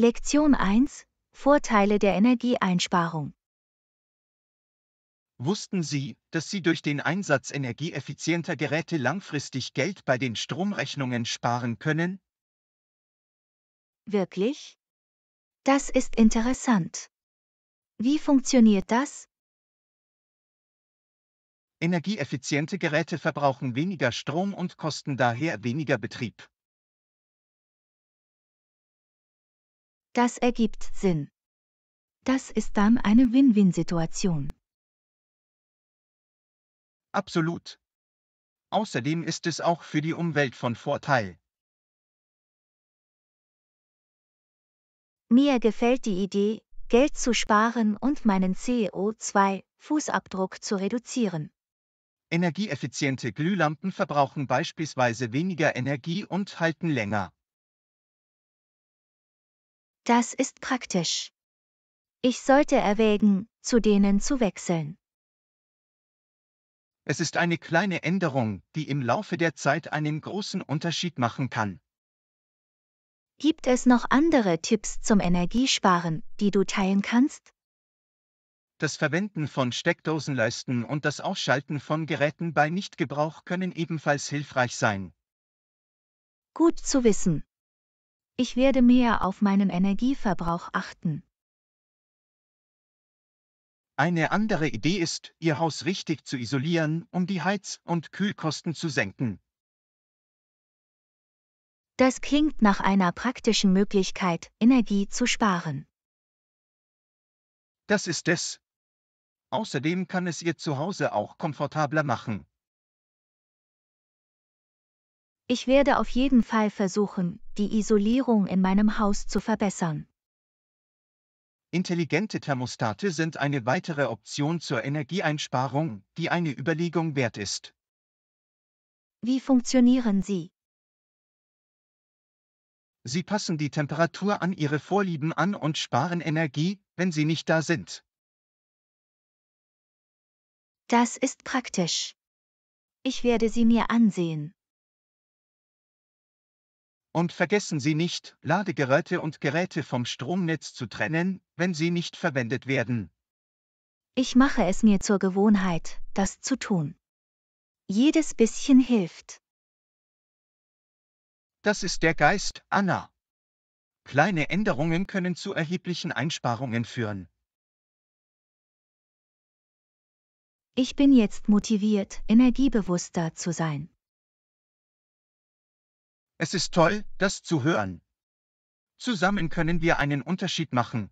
Lektion 1 Vorteile der Energieeinsparung Wussten Sie, dass Sie durch den Einsatz energieeffizienter Geräte langfristig Geld bei den Stromrechnungen sparen können? Wirklich? Das ist interessant. Wie funktioniert das? Energieeffiziente Geräte verbrauchen weniger Strom und kosten daher weniger Betrieb. Das ergibt Sinn. Das ist dann eine Win-Win-Situation. Absolut. Außerdem ist es auch für die Umwelt von Vorteil. Mir gefällt die Idee, Geld zu sparen und meinen CO2-Fußabdruck zu reduzieren. Energieeffiziente Glühlampen verbrauchen beispielsweise weniger Energie und halten länger. Das ist praktisch. Ich sollte erwägen, zu denen zu wechseln. Es ist eine kleine Änderung, die im Laufe der Zeit einen großen Unterschied machen kann. Gibt es noch andere Tipps zum Energiesparen, die du teilen kannst? Das Verwenden von Steckdosenleisten und das Ausschalten von Geräten bei Nichtgebrauch können ebenfalls hilfreich sein. Gut zu wissen. Ich werde mehr auf meinen Energieverbrauch achten. Eine andere Idee ist, Ihr Haus richtig zu isolieren, um die Heiz- und Kühlkosten zu senken. Das klingt nach einer praktischen Möglichkeit, Energie zu sparen. Das ist es. Außerdem kann es Ihr Zuhause auch komfortabler machen. Ich werde auf jeden Fall versuchen, die Isolierung in meinem Haus zu verbessern. Intelligente Thermostate sind eine weitere Option zur Energieeinsparung, die eine Überlegung wert ist. Wie funktionieren sie? Sie passen die Temperatur an Ihre Vorlieben an und sparen Energie, wenn Sie nicht da sind. Das ist praktisch. Ich werde sie mir ansehen. Und vergessen Sie nicht, Ladegeräte und Geräte vom Stromnetz zu trennen, wenn sie nicht verwendet werden. Ich mache es mir zur Gewohnheit, das zu tun. Jedes bisschen hilft. Das ist der Geist, Anna. Kleine Änderungen können zu erheblichen Einsparungen führen. Ich bin jetzt motiviert, energiebewusster zu sein. Es ist toll, das zu hören. Zusammen können wir einen Unterschied machen.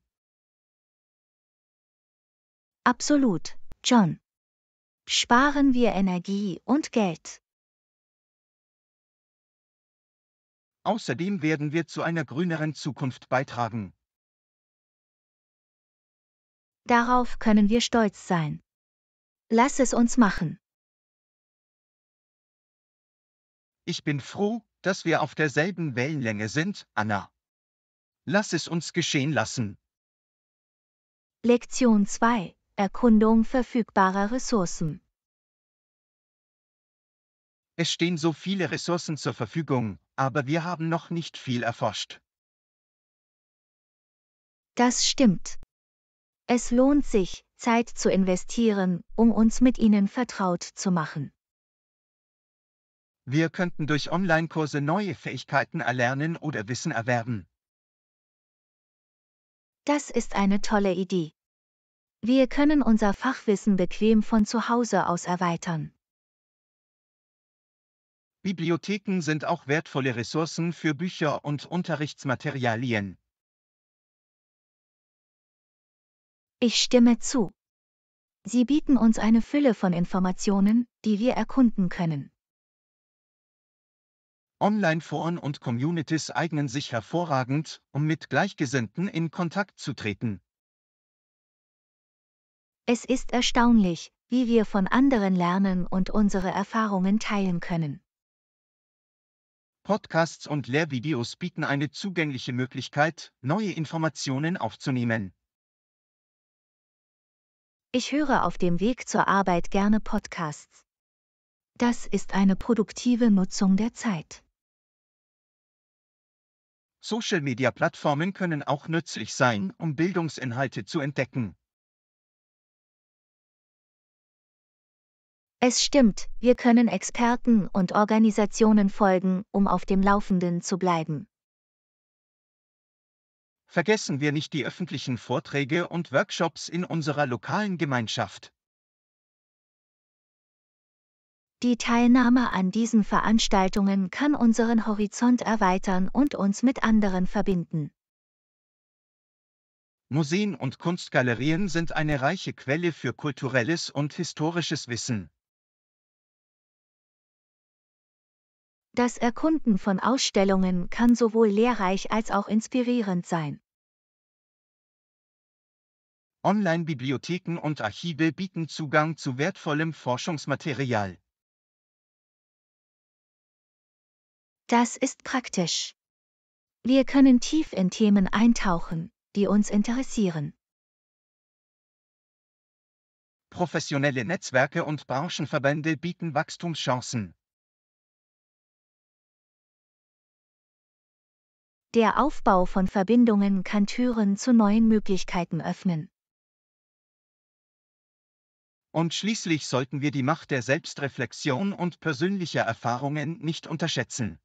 Absolut, John. Sparen wir Energie und Geld. Außerdem werden wir zu einer grüneren Zukunft beitragen. Darauf können wir stolz sein. Lass es uns machen. Ich bin froh, dass wir auf derselben Wellenlänge sind, Anna. Lass es uns geschehen lassen. Lektion 2. Erkundung verfügbarer Ressourcen. Es stehen so viele Ressourcen zur Verfügung, aber wir haben noch nicht viel erforscht. Das stimmt. Es lohnt sich, Zeit zu investieren, um uns mit ihnen vertraut zu machen. Wir könnten durch Online-Kurse neue Fähigkeiten erlernen oder Wissen erwerben. Das ist eine tolle Idee. Wir können unser Fachwissen bequem von zu Hause aus erweitern. Bibliotheken sind auch wertvolle Ressourcen für Bücher und Unterrichtsmaterialien. Ich stimme zu. Sie bieten uns eine Fülle von Informationen, die wir erkunden können. Online-Foren und Communities eignen sich hervorragend, um mit Gleichgesinnten in Kontakt zu treten. Es ist erstaunlich, wie wir von anderen lernen und unsere Erfahrungen teilen können. Podcasts und Lehrvideos bieten eine zugängliche Möglichkeit, neue Informationen aufzunehmen. Ich höre auf dem Weg zur Arbeit gerne Podcasts. Das ist eine produktive Nutzung der Zeit. Social-Media-Plattformen können auch nützlich sein, um Bildungsinhalte zu entdecken. Es stimmt, wir können Experten und Organisationen folgen, um auf dem Laufenden zu bleiben. Vergessen wir nicht die öffentlichen Vorträge und Workshops in unserer lokalen Gemeinschaft. Die Teilnahme an diesen Veranstaltungen kann unseren Horizont erweitern und uns mit anderen verbinden. Museen und Kunstgalerien sind eine reiche Quelle für kulturelles und historisches Wissen. Das Erkunden von Ausstellungen kann sowohl lehrreich als auch inspirierend sein. Online-Bibliotheken und Archive bieten Zugang zu wertvollem Forschungsmaterial. Das ist praktisch. Wir können tief in Themen eintauchen, die uns interessieren. Professionelle Netzwerke und Branchenverbände bieten Wachstumschancen. Der Aufbau von Verbindungen kann Türen zu neuen Möglichkeiten öffnen. Und schließlich sollten wir die Macht der Selbstreflexion und persönlicher Erfahrungen nicht unterschätzen.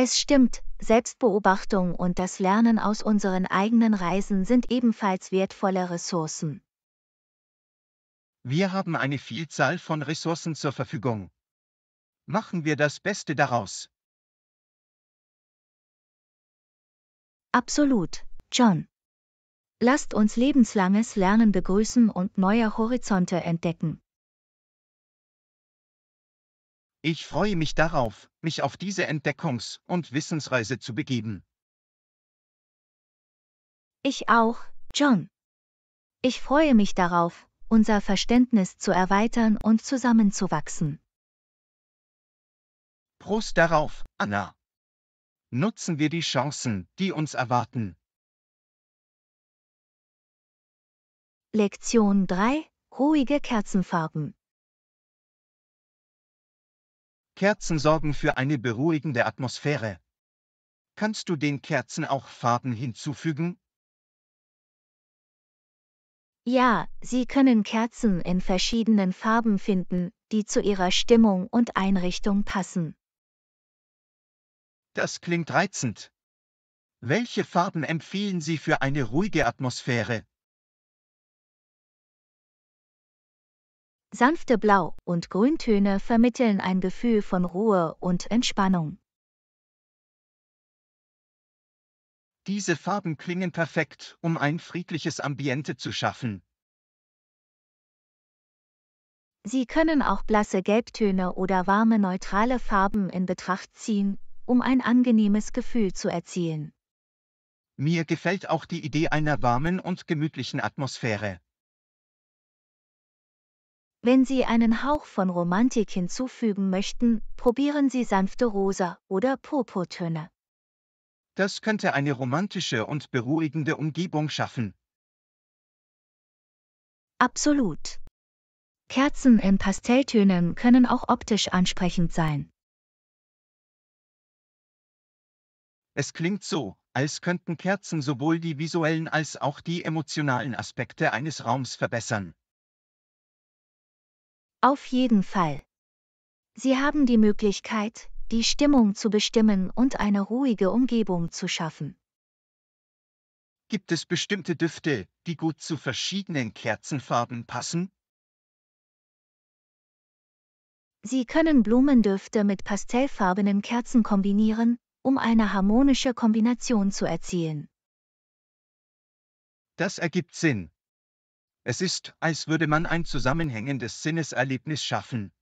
Es stimmt, Selbstbeobachtung und das Lernen aus unseren eigenen Reisen sind ebenfalls wertvolle Ressourcen. Wir haben eine Vielzahl von Ressourcen zur Verfügung. Machen wir das Beste daraus. Absolut, John. Lasst uns lebenslanges Lernen begrüßen und neue Horizonte entdecken. Ich freue mich darauf, mich auf diese Entdeckungs- und Wissensreise zu begeben. Ich auch, John. Ich freue mich darauf, unser Verständnis zu erweitern und zusammenzuwachsen. Prost darauf, Anna. Nutzen wir die Chancen, die uns erwarten. Lektion 3 Ruhige Kerzenfarben Kerzen sorgen für eine beruhigende Atmosphäre. Kannst du den Kerzen auch Farben hinzufügen? Ja, Sie können Kerzen in verschiedenen Farben finden, die zu Ihrer Stimmung und Einrichtung passen. Das klingt reizend. Welche Farben empfehlen Sie für eine ruhige Atmosphäre? Sanfte Blau- und Grüntöne vermitteln ein Gefühl von Ruhe und Entspannung. Diese Farben klingen perfekt, um ein friedliches Ambiente zu schaffen. Sie können auch blasse Gelbtöne oder warme neutrale Farben in Betracht ziehen, um ein angenehmes Gefühl zu erzielen. Mir gefällt auch die Idee einer warmen und gemütlichen Atmosphäre. Wenn Sie einen Hauch von Romantik hinzufügen möchten, probieren Sie sanfte Rosa- oder Purpurtöne. Das könnte eine romantische und beruhigende Umgebung schaffen. Absolut. Kerzen in Pastelltönen können auch optisch ansprechend sein. Es klingt so, als könnten Kerzen sowohl die visuellen als auch die emotionalen Aspekte eines Raums verbessern. Auf jeden Fall. Sie haben die Möglichkeit, die Stimmung zu bestimmen und eine ruhige Umgebung zu schaffen. Gibt es bestimmte Düfte, die gut zu verschiedenen Kerzenfarben passen? Sie können Blumendüfte mit pastellfarbenen Kerzen kombinieren, um eine harmonische Kombination zu erzielen. Das ergibt Sinn. Es ist, als würde man ein zusammenhängendes Sinneserlebnis schaffen.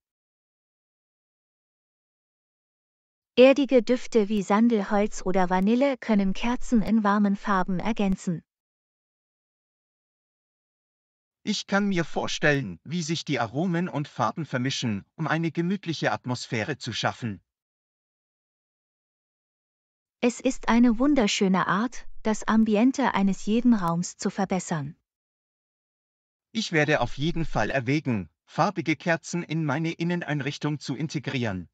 Erdige Düfte wie Sandelholz oder Vanille können Kerzen in warmen Farben ergänzen. Ich kann mir vorstellen, wie sich die Aromen und Farben vermischen, um eine gemütliche Atmosphäre zu schaffen. Es ist eine wunderschöne Art, das Ambiente eines jeden Raums zu verbessern. Ich werde auf jeden Fall erwägen, farbige Kerzen in meine Inneneinrichtung zu integrieren.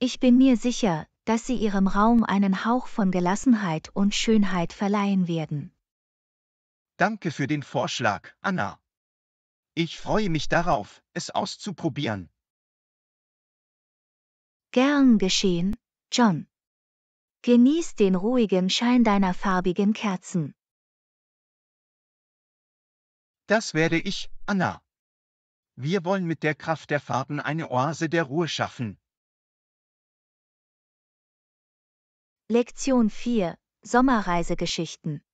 Ich bin mir sicher, dass sie ihrem Raum einen Hauch von Gelassenheit und Schönheit verleihen werden. Danke für den Vorschlag, Anna. Ich freue mich darauf, es auszuprobieren. Gern geschehen, John. Genieß den ruhigen Schein deiner farbigen Kerzen. Das werde ich, Anna. Wir wollen mit der Kraft der Farben eine Oase der Ruhe schaffen. Lektion 4 Sommerreisegeschichten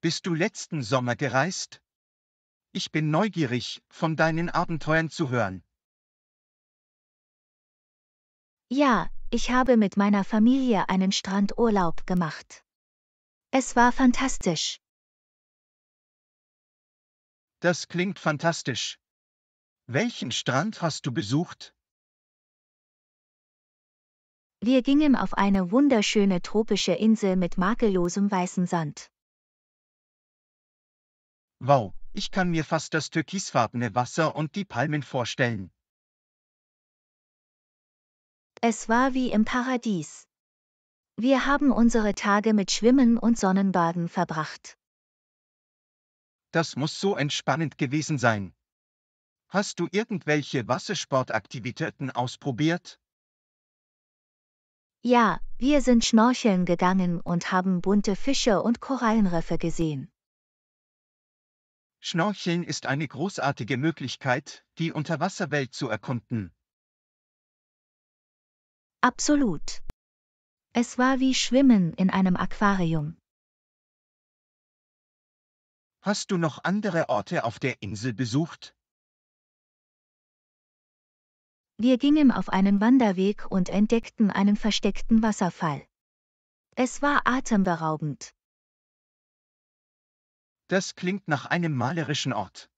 Bist du letzten Sommer gereist? Ich bin neugierig, von deinen Abenteuern zu hören. Ja, ich habe mit meiner Familie einen Strandurlaub gemacht. Es war fantastisch. Das klingt fantastisch. Welchen Strand hast du besucht? Wir gingen auf eine wunderschöne tropische Insel mit makellosem weißem Sand. Wow, ich kann mir fast das türkisfarbene Wasser und die Palmen vorstellen. Es war wie im Paradies. Wir haben unsere Tage mit Schwimmen und Sonnenbaden verbracht. Das muss so entspannend gewesen sein. Hast du irgendwelche Wassersportaktivitäten ausprobiert? Ja, wir sind schnorcheln gegangen und haben bunte Fische und Korallenriffe gesehen. Schnorcheln ist eine großartige Möglichkeit, die Unterwasserwelt zu erkunden. Absolut. Es war wie Schwimmen in einem Aquarium. Hast du noch andere Orte auf der Insel besucht? Wir gingen auf einen Wanderweg und entdeckten einen versteckten Wasserfall. Es war atemberaubend. Das klingt nach einem malerischen Ort.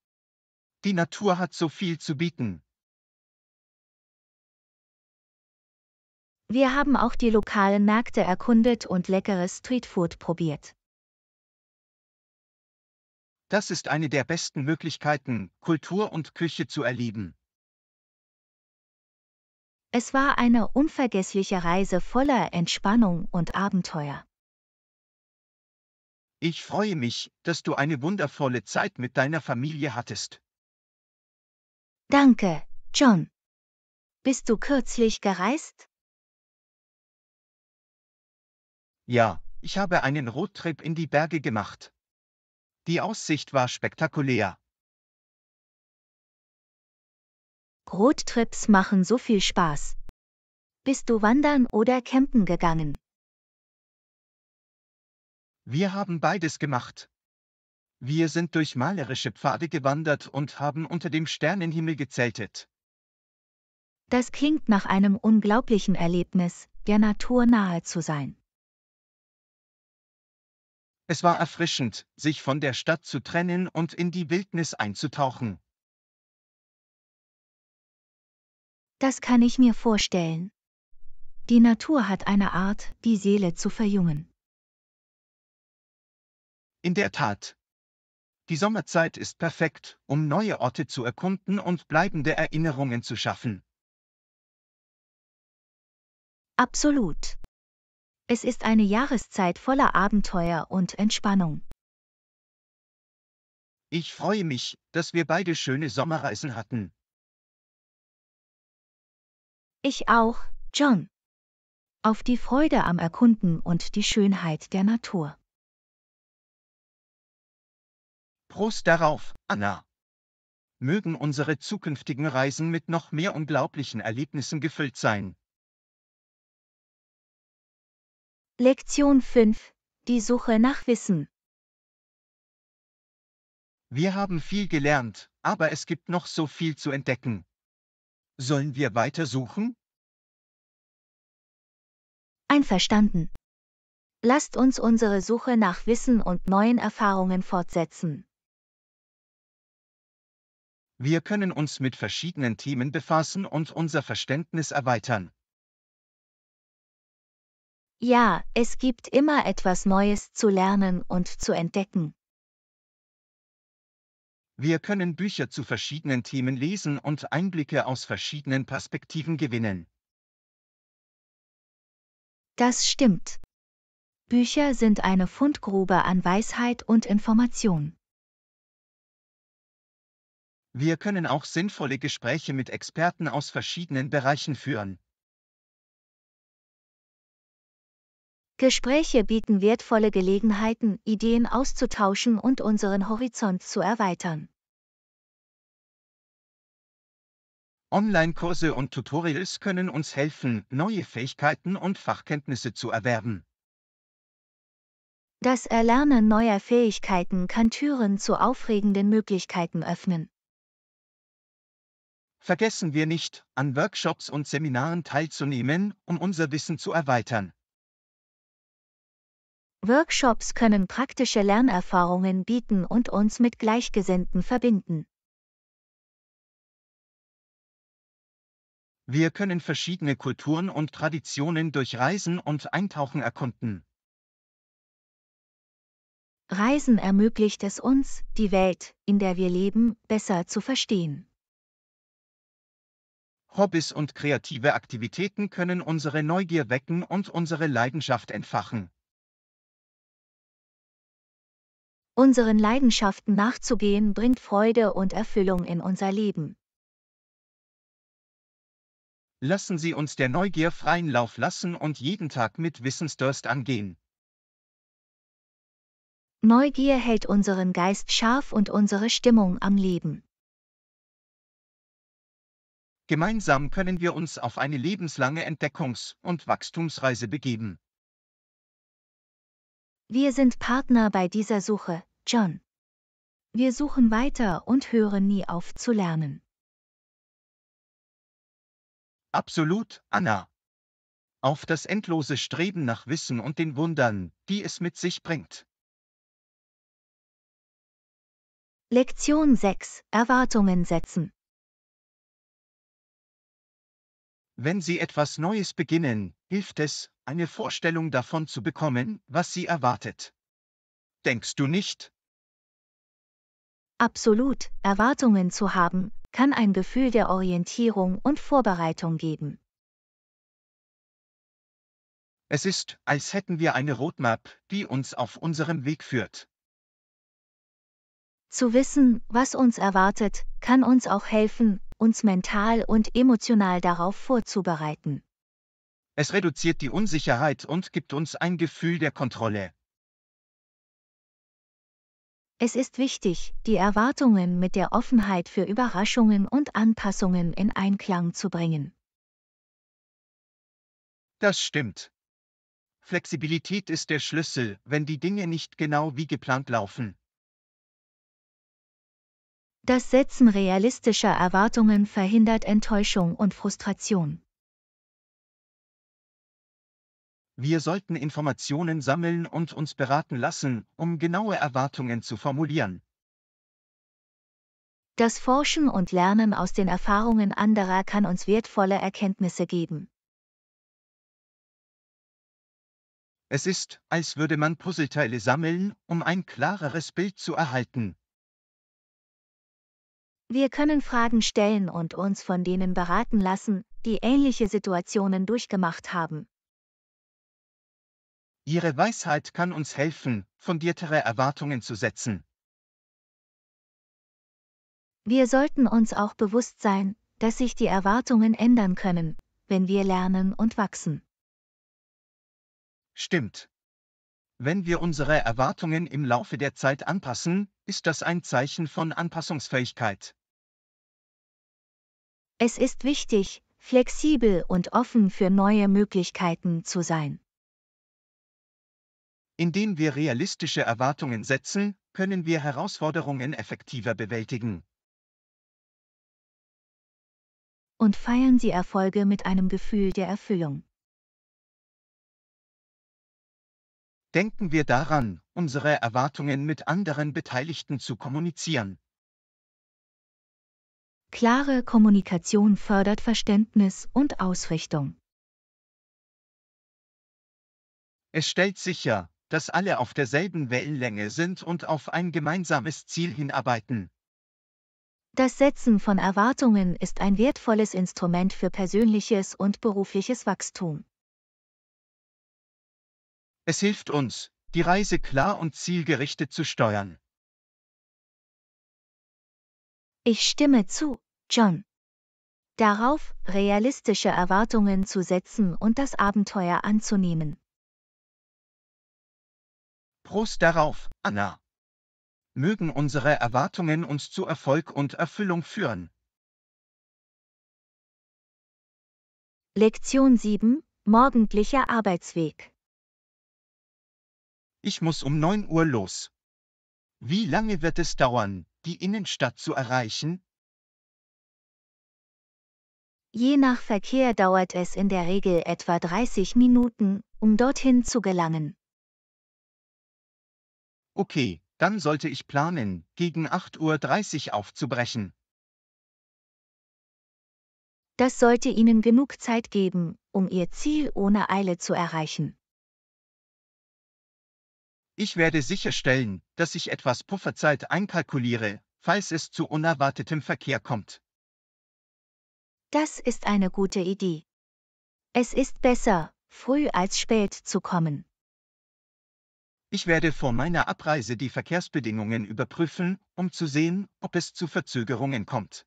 Die Natur hat so viel zu bieten. Wir haben auch die lokalen Märkte erkundet und leckeres Streetfood probiert. Das ist eine der besten Möglichkeiten, Kultur und Küche zu erleben. Es war eine unvergessliche Reise voller Entspannung und Abenteuer. Ich freue mich, dass du eine wundervolle Zeit mit deiner Familie hattest. Danke, John. Bist du kürzlich gereist? Ja, ich habe einen Roadtrip in die Berge gemacht. Die Aussicht war spektakulär. Roadtrips machen so viel Spaß. Bist du wandern oder campen gegangen? Wir haben beides gemacht. Wir sind durch malerische Pfade gewandert und haben unter dem Sternenhimmel gezeltet. Das klingt nach einem unglaublichen Erlebnis, der Natur nahe zu sein. Es war erfrischend, sich von der Stadt zu trennen und in die Wildnis einzutauchen. Das kann ich mir vorstellen. Die Natur hat eine Art, die Seele zu verjüngen. In der Tat. Die Sommerzeit ist perfekt, um neue Orte zu erkunden und bleibende Erinnerungen zu schaffen. Absolut. Es ist eine Jahreszeit voller Abenteuer und Entspannung. Ich freue mich, dass wir beide schöne Sommerreisen hatten. Ich auch, John. Auf die Freude am Erkunden und die Schönheit der Natur. Prost darauf, Anna. Mögen unsere zukünftigen Reisen mit noch mehr unglaublichen Erlebnissen gefüllt sein. Lektion 5 Die Suche nach Wissen Wir haben viel gelernt, aber es gibt noch so viel zu entdecken. Sollen wir weiter suchen? Einverstanden. Lasst uns unsere Suche nach Wissen und neuen Erfahrungen fortsetzen. Wir können uns mit verschiedenen Themen befassen und unser Verständnis erweitern. Ja, es gibt immer etwas Neues zu lernen und zu entdecken. Wir können Bücher zu verschiedenen Themen lesen und Einblicke aus verschiedenen Perspektiven gewinnen. Das stimmt. Bücher sind eine Fundgrube an Weisheit und Information. Wir können auch sinnvolle Gespräche mit Experten aus verschiedenen Bereichen führen. Gespräche bieten wertvolle Gelegenheiten, Ideen auszutauschen und unseren Horizont zu erweitern. Online-Kurse und Tutorials können uns helfen, neue Fähigkeiten und Fachkenntnisse zu erwerben. Das Erlernen neuer Fähigkeiten kann Türen zu aufregenden Möglichkeiten öffnen. Vergessen wir nicht, an Workshops und Seminaren teilzunehmen, um unser Wissen zu erweitern. Workshops können praktische Lernerfahrungen bieten und uns mit Gleichgesinnten verbinden. Wir können verschiedene Kulturen und Traditionen durch Reisen und Eintauchen erkunden. Reisen ermöglicht es uns, die Welt, in der wir leben, besser zu verstehen. Hobbys und kreative Aktivitäten können unsere Neugier wecken und unsere Leidenschaft entfachen. Unseren Leidenschaften nachzugehen bringt Freude und Erfüllung in unser Leben. Lassen Sie uns der Neugier freien Lauf lassen und jeden Tag mit Wissensdurst angehen. Neugier hält unseren Geist scharf und unsere Stimmung am Leben. Gemeinsam können wir uns auf eine lebenslange Entdeckungs- und Wachstumsreise begeben. Wir sind Partner bei dieser Suche, John. Wir suchen weiter und hören nie auf zu lernen. Absolut, Anna. Auf das endlose Streben nach Wissen und den Wundern, die es mit sich bringt. Lektion 6. Erwartungen setzen. Wenn Sie etwas Neues beginnen, hilft es, eine Vorstellung davon zu bekommen, was Sie erwartet. Denkst du nicht? Absolut, Erwartungen zu haben, kann ein Gefühl der Orientierung und Vorbereitung geben. Es ist, als hätten wir eine Roadmap, die uns auf unserem Weg führt. Zu wissen, was uns erwartet, kann uns auch helfen, uns mental und emotional darauf vorzubereiten. Es reduziert die Unsicherheit und gibt uns ein Gefühl der Kontrolle. Es ist wichtig, die Erwartungen mit der Offenheit für Überraschungen und Anpassungen in Einklang zu bringen. Das stimmt. Flexibilität ist der Schlüssel, wenn die Dinge nicht genau wie geplant laufen. Das Setzen realistischer Erwartungen verhindert Enttäuschung und Frustration. Wir sollten Informationen sammeln und uns beraten lassen, um genaue Erwartungen zu formulieren. Das Forschen und Lernen aus den Erfahrungen anderer kann uns wertvolle Erkenntnisse geben. Es ist, als würde man Puzzleteile sammeln, um ein klareres Bild zu erhalten. Wir können Fragen stellen und uns von denen beraten lassen, die ähnliche Situationen durchgemacht haben. Ihre Weisheit kann uns helfen, fundiertere Erwartungen zu setzen. Wir sollten uns auch bewusst sein, dass sich die Erwartungen ändern können, wenn wir lernen und wachsen. Stimmt. Wenn wir unsere Erwartungen im Laufe der Zeit anpassen, ist das ein Zeichen von Anpassungsfähigkeit. Es ist wichtig, flexibel und offen für neue Möglichkeiten zu sein. Indem wir realistische Erwartungen setzen, können wir Herausforderungen effektiver bewältigen. Und feiern Sie Erfolge mit einem Gefühl der Erfüllung. denken wir daran, unsere Erwartungen mit anderen Beteiligten zu kommunizieren. Klare Kommunikation fördert Verständnis und Ausrichtung. Es stellt sicher, dass alle auf derselben Wellenlänge sind und auf ein gemeinsames Ziel hinarbeiten. Das Setzen von Erwartungen ist ein wertvolles Instrument für persönliches und berufliches Wachstum. Es hilft uns, die Reise klar und zielgerichtet zu steuern. Ich stimme zu, John. Darauf, realistische Erwartungen zu setzen und das Abenteuer anzunehmen. Prost darauf, Anna. Mögen unsere Erwartungen uns zu Erfolg und Erfüllung führen. Lektion 7 Morgendlicher Arbeitsweg ich muss um 9 Uhr los. Wie lange wird es dauern, die Innenstadt zu erreichen? Je nach Verkehr dauert es in der Regel etwa 30 Minuten, um dorthin zu gelangen. Okay, dann sollte ich planen, gegen 8.30 Uhr aufzubrechen. Das sollte Ihnen genug Zeit geben, um Ihr Ziel ohne Eile zu erreichen. Ich werde sicherstellen, dass ich etwas Pufferzeit einkalkuliere, falls es zu unerwartetem Verkehr kommt. Das ist eine gute Idee. Es ist besser, früh als spät zu kommen. Ich werde vor meiner Abreise die Verkehrsbedingungen überprüfen, um zu sehen, ob es zu Verzögerungen kommt.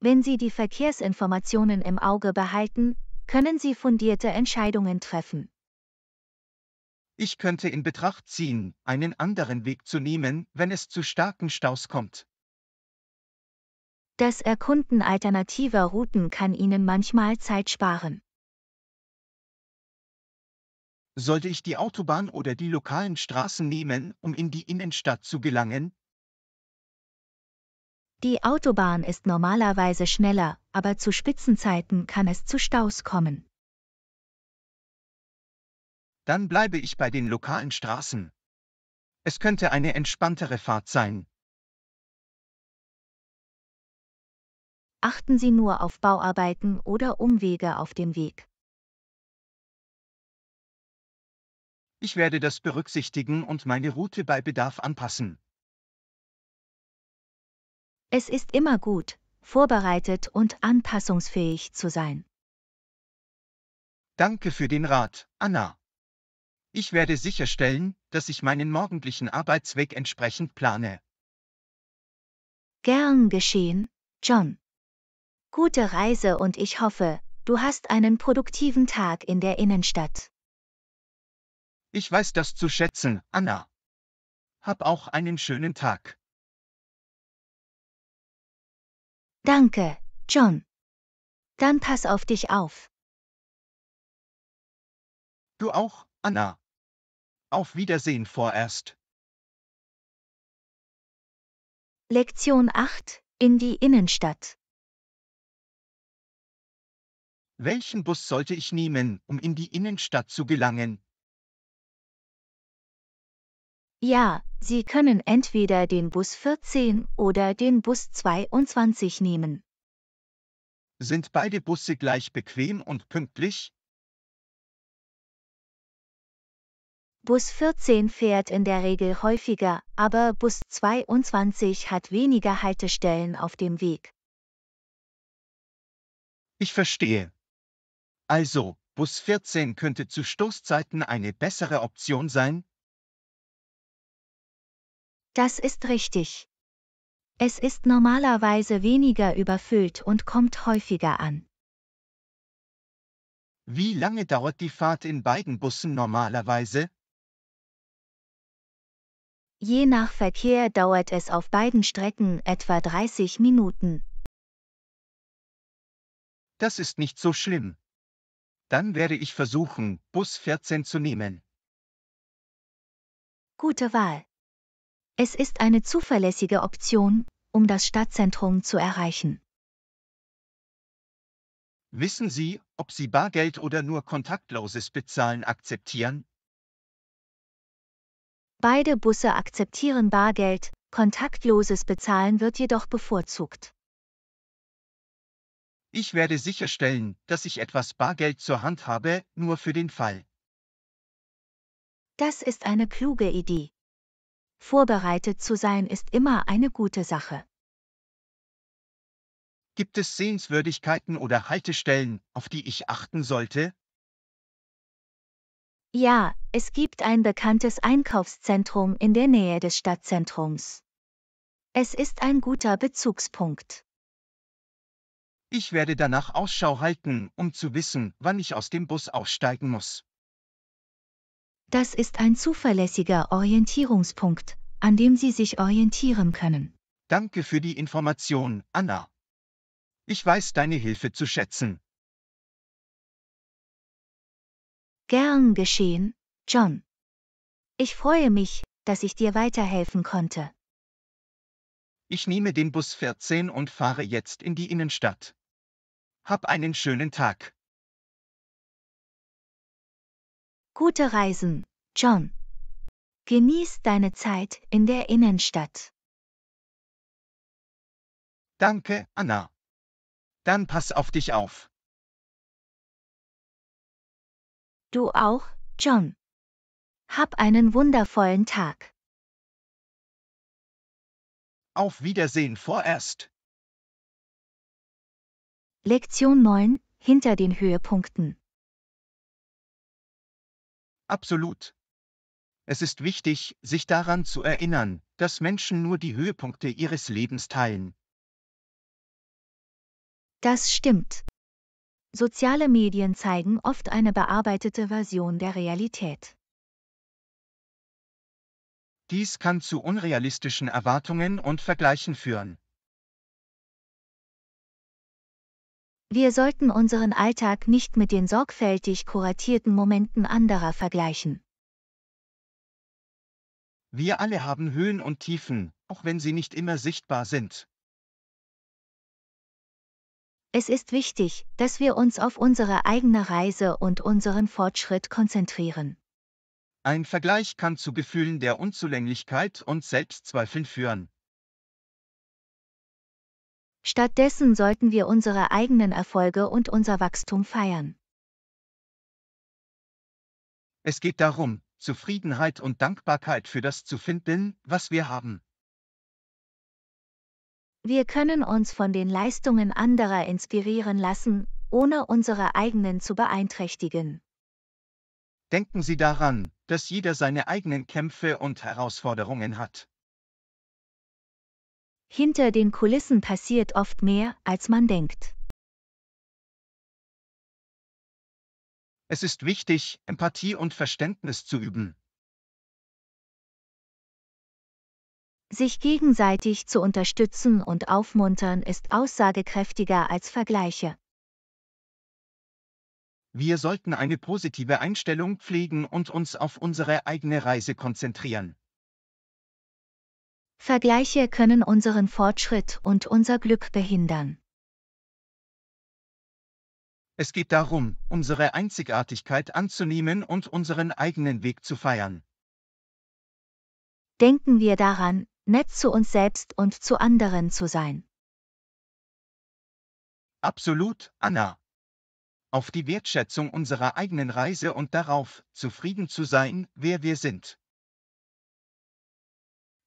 Wenn Sie die Verkehrsinformationen im Auge behalten, können Sie fundierte Entscheidungen treffen. Ich könnte in Betracht ziehen, einen anderen Weg zu nehmen, wenn es zu starken Staus kommt. Das Erkunden alternativer Routen kann Ihnen manchmal Zeit sparen. Sollte ich die Autobahn oder die lokalen Straßen nehmen, um in die Innenstadt zu gelangen? Die Autobahn ist normalerweise schneller, aber zu Spitzenzeiten kann es zu Staus kommen. Dann bleibe ich bei den lokalen Straßen. Es könnte eine entspanntere Fahrt sein. Achten Sie nur auf Bauarbeiten oder Umwege auf dem Weg. Ich werde das berücksichtigen und meine Route bei Bedarf anpassen. Es ist immer gut, vorbereitet und anpassungsfähig zu sein. Danke für den Rat, Anna. Ich werde sicherstellen, dass ich meinen morgendlichen Arbeitsweg entsprechend plane. Gern geschehen, John. Gute Reise und ich hoffe, du hast einen produktiven Tag in der Innenstadt. Ich weiß das zu schätzen, Anna. Hab auch einen schönen Tag. Danke, John. Dann pass auf dich auf. Du auch, Anna. Auf Wiedersehen vorerst. Lektion 8 In die Innenstadt. Welchen Bus sollte ich nehmen, um in die Innenstadt zu gelangen? Ja, Sie können entweder den Bus 14 oder den Bus 22 nehmen. Sind beide Busse gleich bequem und pünktlich? Bus 14 fährt in der Regel häufiger, aber Bus 22 hat weniger Haltestellen auf dem Weg. Ich verstehe. Also, Bus 14 könnte zu Stoßzeiten eine bessere Option sein? Das ist richtig. Es ist normalerweise weniger überfüllt und kommt häufiger an. Wie lange dauert die Fahrt in beiden Bussen normalerweise? Je nach Verkehr dauert es auf beiden Strecken etwa 30 Minuten. Das ist nicht so schlimm. Dann werde ich versuchen, Bus 14 zu nehmen. Gute Wahl. Es ist eine zuverlässige Option, um das Stadtzentrum zu erreichen. Wissen Sie, ob Sie Bargeld oder nur kontaktloses Bezahlen akzeptieren? Beide Busse akzeptieren Bargeld, kontaktloses Bezahlen wird jedoch bevorzugt. Ich werde sicherstellen, dass ich etwas Bargeld zur Hand habe, nur für den Fall. Das ist eine kluge Idee. Vorbereitet zu sein ist immer eine gute Sache. Gibt es Sehenswürdigkeiten oder Haltestellen, auf die ich achten sollte? Ja, es gibt ein bekanntes Einkaufszentrum in der Nähe des Stadtzentrums. Es ist ein guter Bezugspunkt. Ich werde danach Ausschau halten, um zu wissen, wann ich aus dem Bus aussteigen muss. Das ist ein zuverlässiger Orientierungspunkt, an dem Sie sich orientieren können. Danke für die Information, Anna. Ich weiß deine Hilfe zu schätzen. Gern geschehen, John. Ich freue mich, dass ich dir weiterhelfen konnte. Ich nehme den Bus 14 und fahre jetzt in die Innenstadt. Hab einen schönen Tag. Gute Reisen, John. Genieß deine Zeit in der Innenstadt. Danke, Anna. Dann pass auf dich auf. Du auch, John. Hab einen wundervollen Tag. Auf Wiedersehen vorerst. Lektion 9 Hinter den Höhepunkten. Absolut. Es ist wichtig, sich daran zu erinnern, dass Menschen nur die Höhepunkte ihres Lebens teilen. Das stimmt. Soziale Medien zeigen oft eine bearbeitete Version der Realität. Dies kann zu unrealistischen Erwartungen und Vergleichen führen. Wir sollten unseren Alltag nicht mit den sorgfältig kuratierten Momenten anderer vergleichen. Wir alle haben Höhen und Tiefen, auch wenn sie nicht immer sichtbar sind. Es ist wichtig, dass wir uns auf unsere eigene Reise und unseren Fortschritt konzentrieren. Ein Vergleich kann zu Gefühlen der Unzulänglichkeit und Selbstzweifeln führen. Stattdessen sollten wir unsere eigenen Erfolge und unser Wachstum feiern. Es geht darum, Zufriedenheit und Dankbarkeit für das zu finden, was wir haben. Wir können uns von den Leistungen anderer inspirieren lassen, ohne unsere eigenen zu beeinträchtigen. Denken Sie daran, dass jeder seine eigenen Kämpfe und Herausforderungen hat. Hinter den Kulissen passiert oft mehr, als man denkt. Es ist wichtig, Empathie und Verständnis zu üben. Sich gegenseitig zu unterstützen und aufmuntern ist aussagekräftiger als Vergleiche. Wir sollten eine positive Einstellung pflegen und uns auf unsere eigene Reise konzentrieren. Vergleiche können unseren Fortschritt und unser Glück behindern. Es geht darum, unsere Einzigartigkeit anzunehmen und unseren eigenen Weg zu feiern. Denken wir daran, nett zu uns selbst und zu anderen zu sein. Absolut, Anna. Auf die Wertschätzung unserer eigenen Reise und darauf, zufrieden zu sein, wer wir sind.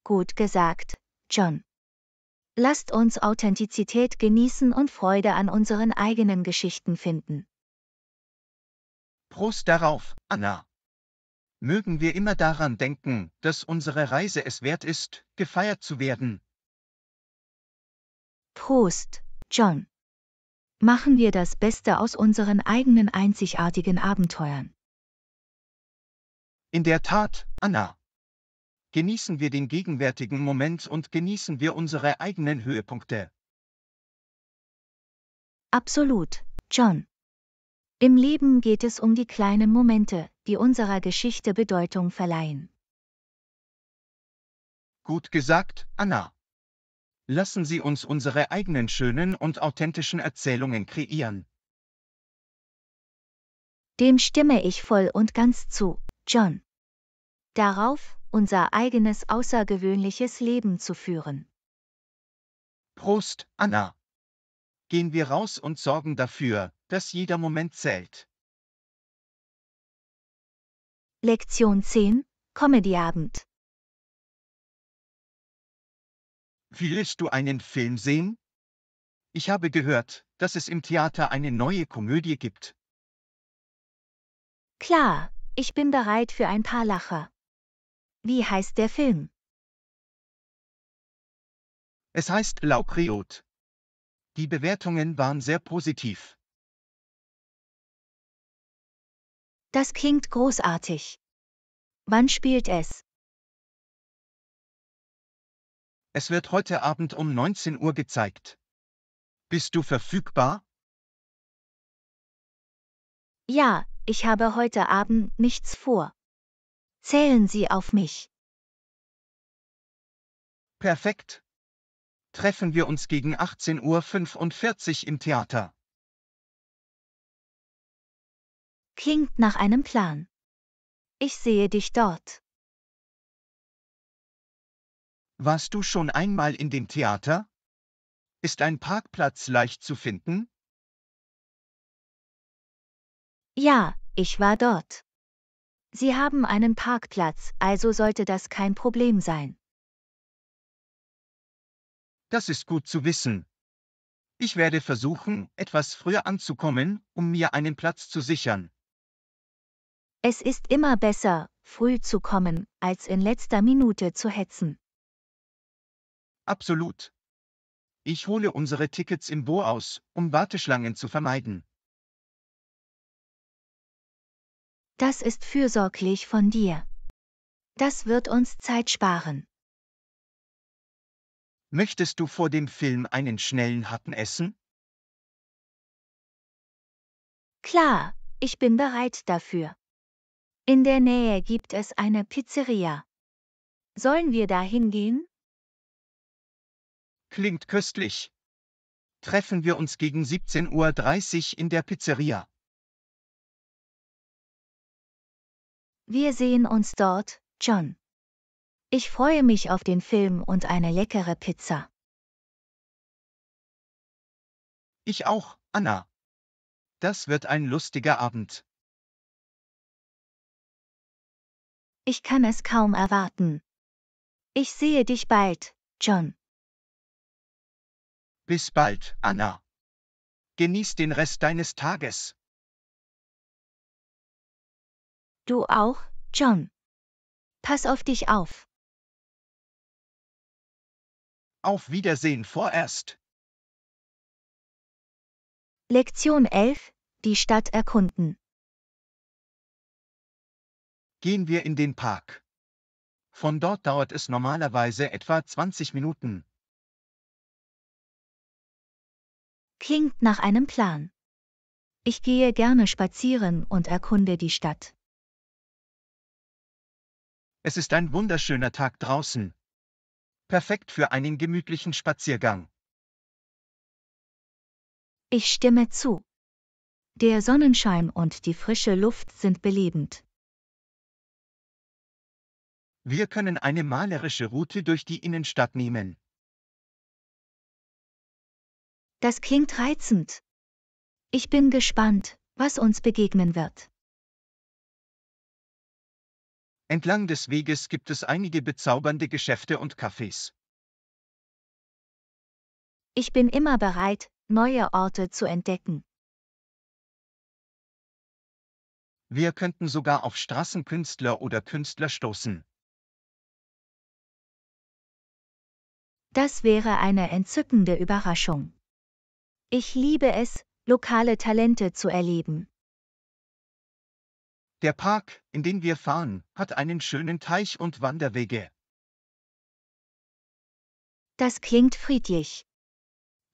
Gut gesagt, John. Lasst uns Authentizität genießen und Freude an unseren eigenen Geschichten finden. Prost darauf, Anna mögen wir immer daran denken, dass unsere Reise es wert ist, gefeiert zu werden. Prost, John. Machen wir das Beste aus unseren eigenen einzigartigen Abenteuern. In der Tat, Anna. Genießen wir den gegenwärtigen Moment und genießen wir unsere eigenen Höhepunkte. Absolut, John. Im Leben geht es um die kleinen Momente, die unserer Geschichte Bedeutung verleihen. Gut gesagt, Anna. Lassen Sie uns unsere eigenen schönen und authentischen Erzählungen kreieren. Dem stimme ich voll und ganz zu, John. Darauf, unser eigenes außergewöhnliches Leben zu führen. Prost, Anna gehen wir raus und sorgen dafür, dass jeder Moment zählt. Lektion 10 Comedyabend Willst du einen Film sehen? Ich habe gehört, dass es im Theater eine neue Komödie gibt. Klar, ich bin bereit für ein paar Lacher. Wie heißt der Film? Es heißt Laukriot, die Bewertungen waren sehr positiv. Das klingt großartig. Wann spielt es? Es wird heute Abend um 19 Uhr gezeigt. Bist du verfügbar? Ja, ich habe heute Abend nichts vor. Zählen Sie auf mich. Perfekt treffen wir uns gegen 18.45 Uhr im Theater. Klingt nach einem Plan. Ich sehe dich dort. Warst du schon einmal in dem Theater? Ist ein Parkplatz leicht zu finden? Ja, ich war dort. Sie haben einen Parkplatz, also sollte das kein Problem sein. Das ist gut zu wissen. Ich werde versuchen, etwas früher anzukommen, um mir einen Platz zu sichern. Es ist immer besser, früh zu kommen, als in letzter Minute zu hetzen. Absolut. Ich hole unsere Tickets im Bo aus, um Warteschlangen zu vermeiden. Das ist fürsorglich von dir. Das wird uns Zeit sparen. Möchtest du vor dem Film einen schnellen Happen essen? Klar, ich bin bereit dafür. In der Nähe gibt es eine Pizzeria. Sollen wir da hingehen? Klingt köstlich. Treffen wir uns gegen 17.30 Uhr in der Pizzeria. Wir sehen uns dort, John. Ich freue mich auf den Film und eine leckere Pizza. Ich auch, Anna. Das wird ein lustiger Abend. Ich kann es kaum erwarten. Ich sehe dich bald, John. Bis bald, Anna. Genieß den Rest deines Tages. Du auch, John. Pass auf dich auf. Auf Wiedersehen vorerst. Lektion 11. Die Stadt erkunden. Gehen wir in den Park. Von dort dauert es normalerweise etwa 20 Minuten. Klingt nach einem Plan. Ich gehe gerne spazieren und erkunde die Stadt. Es ist ein wunderschöner Tag draußen perfekt für einen gemütlichen Spaziergang. Ich stimme zu. Der Sonnenschein und die frische Luft sind belebend. Wir können eine malerische Route durch die Innenstadt nehmen. Das klingt reizend. Ich bin gespannt, was uns begegnen wird. Entlang des Weges gibt es einige bezaubernde Geschäfte und Cafés. Ich bin immer bereit, neue Orte zu entdecken. Wir könnten sogar auf Straßenkünstler oder Künstler stoßen. Das wäre eine entzückende Überraschung. Ich liebe es, lokale Talente zu erleben. Der Park, in den wir fahren, hat einen schönen Teich und Wanderwege. Das klingt friedlich.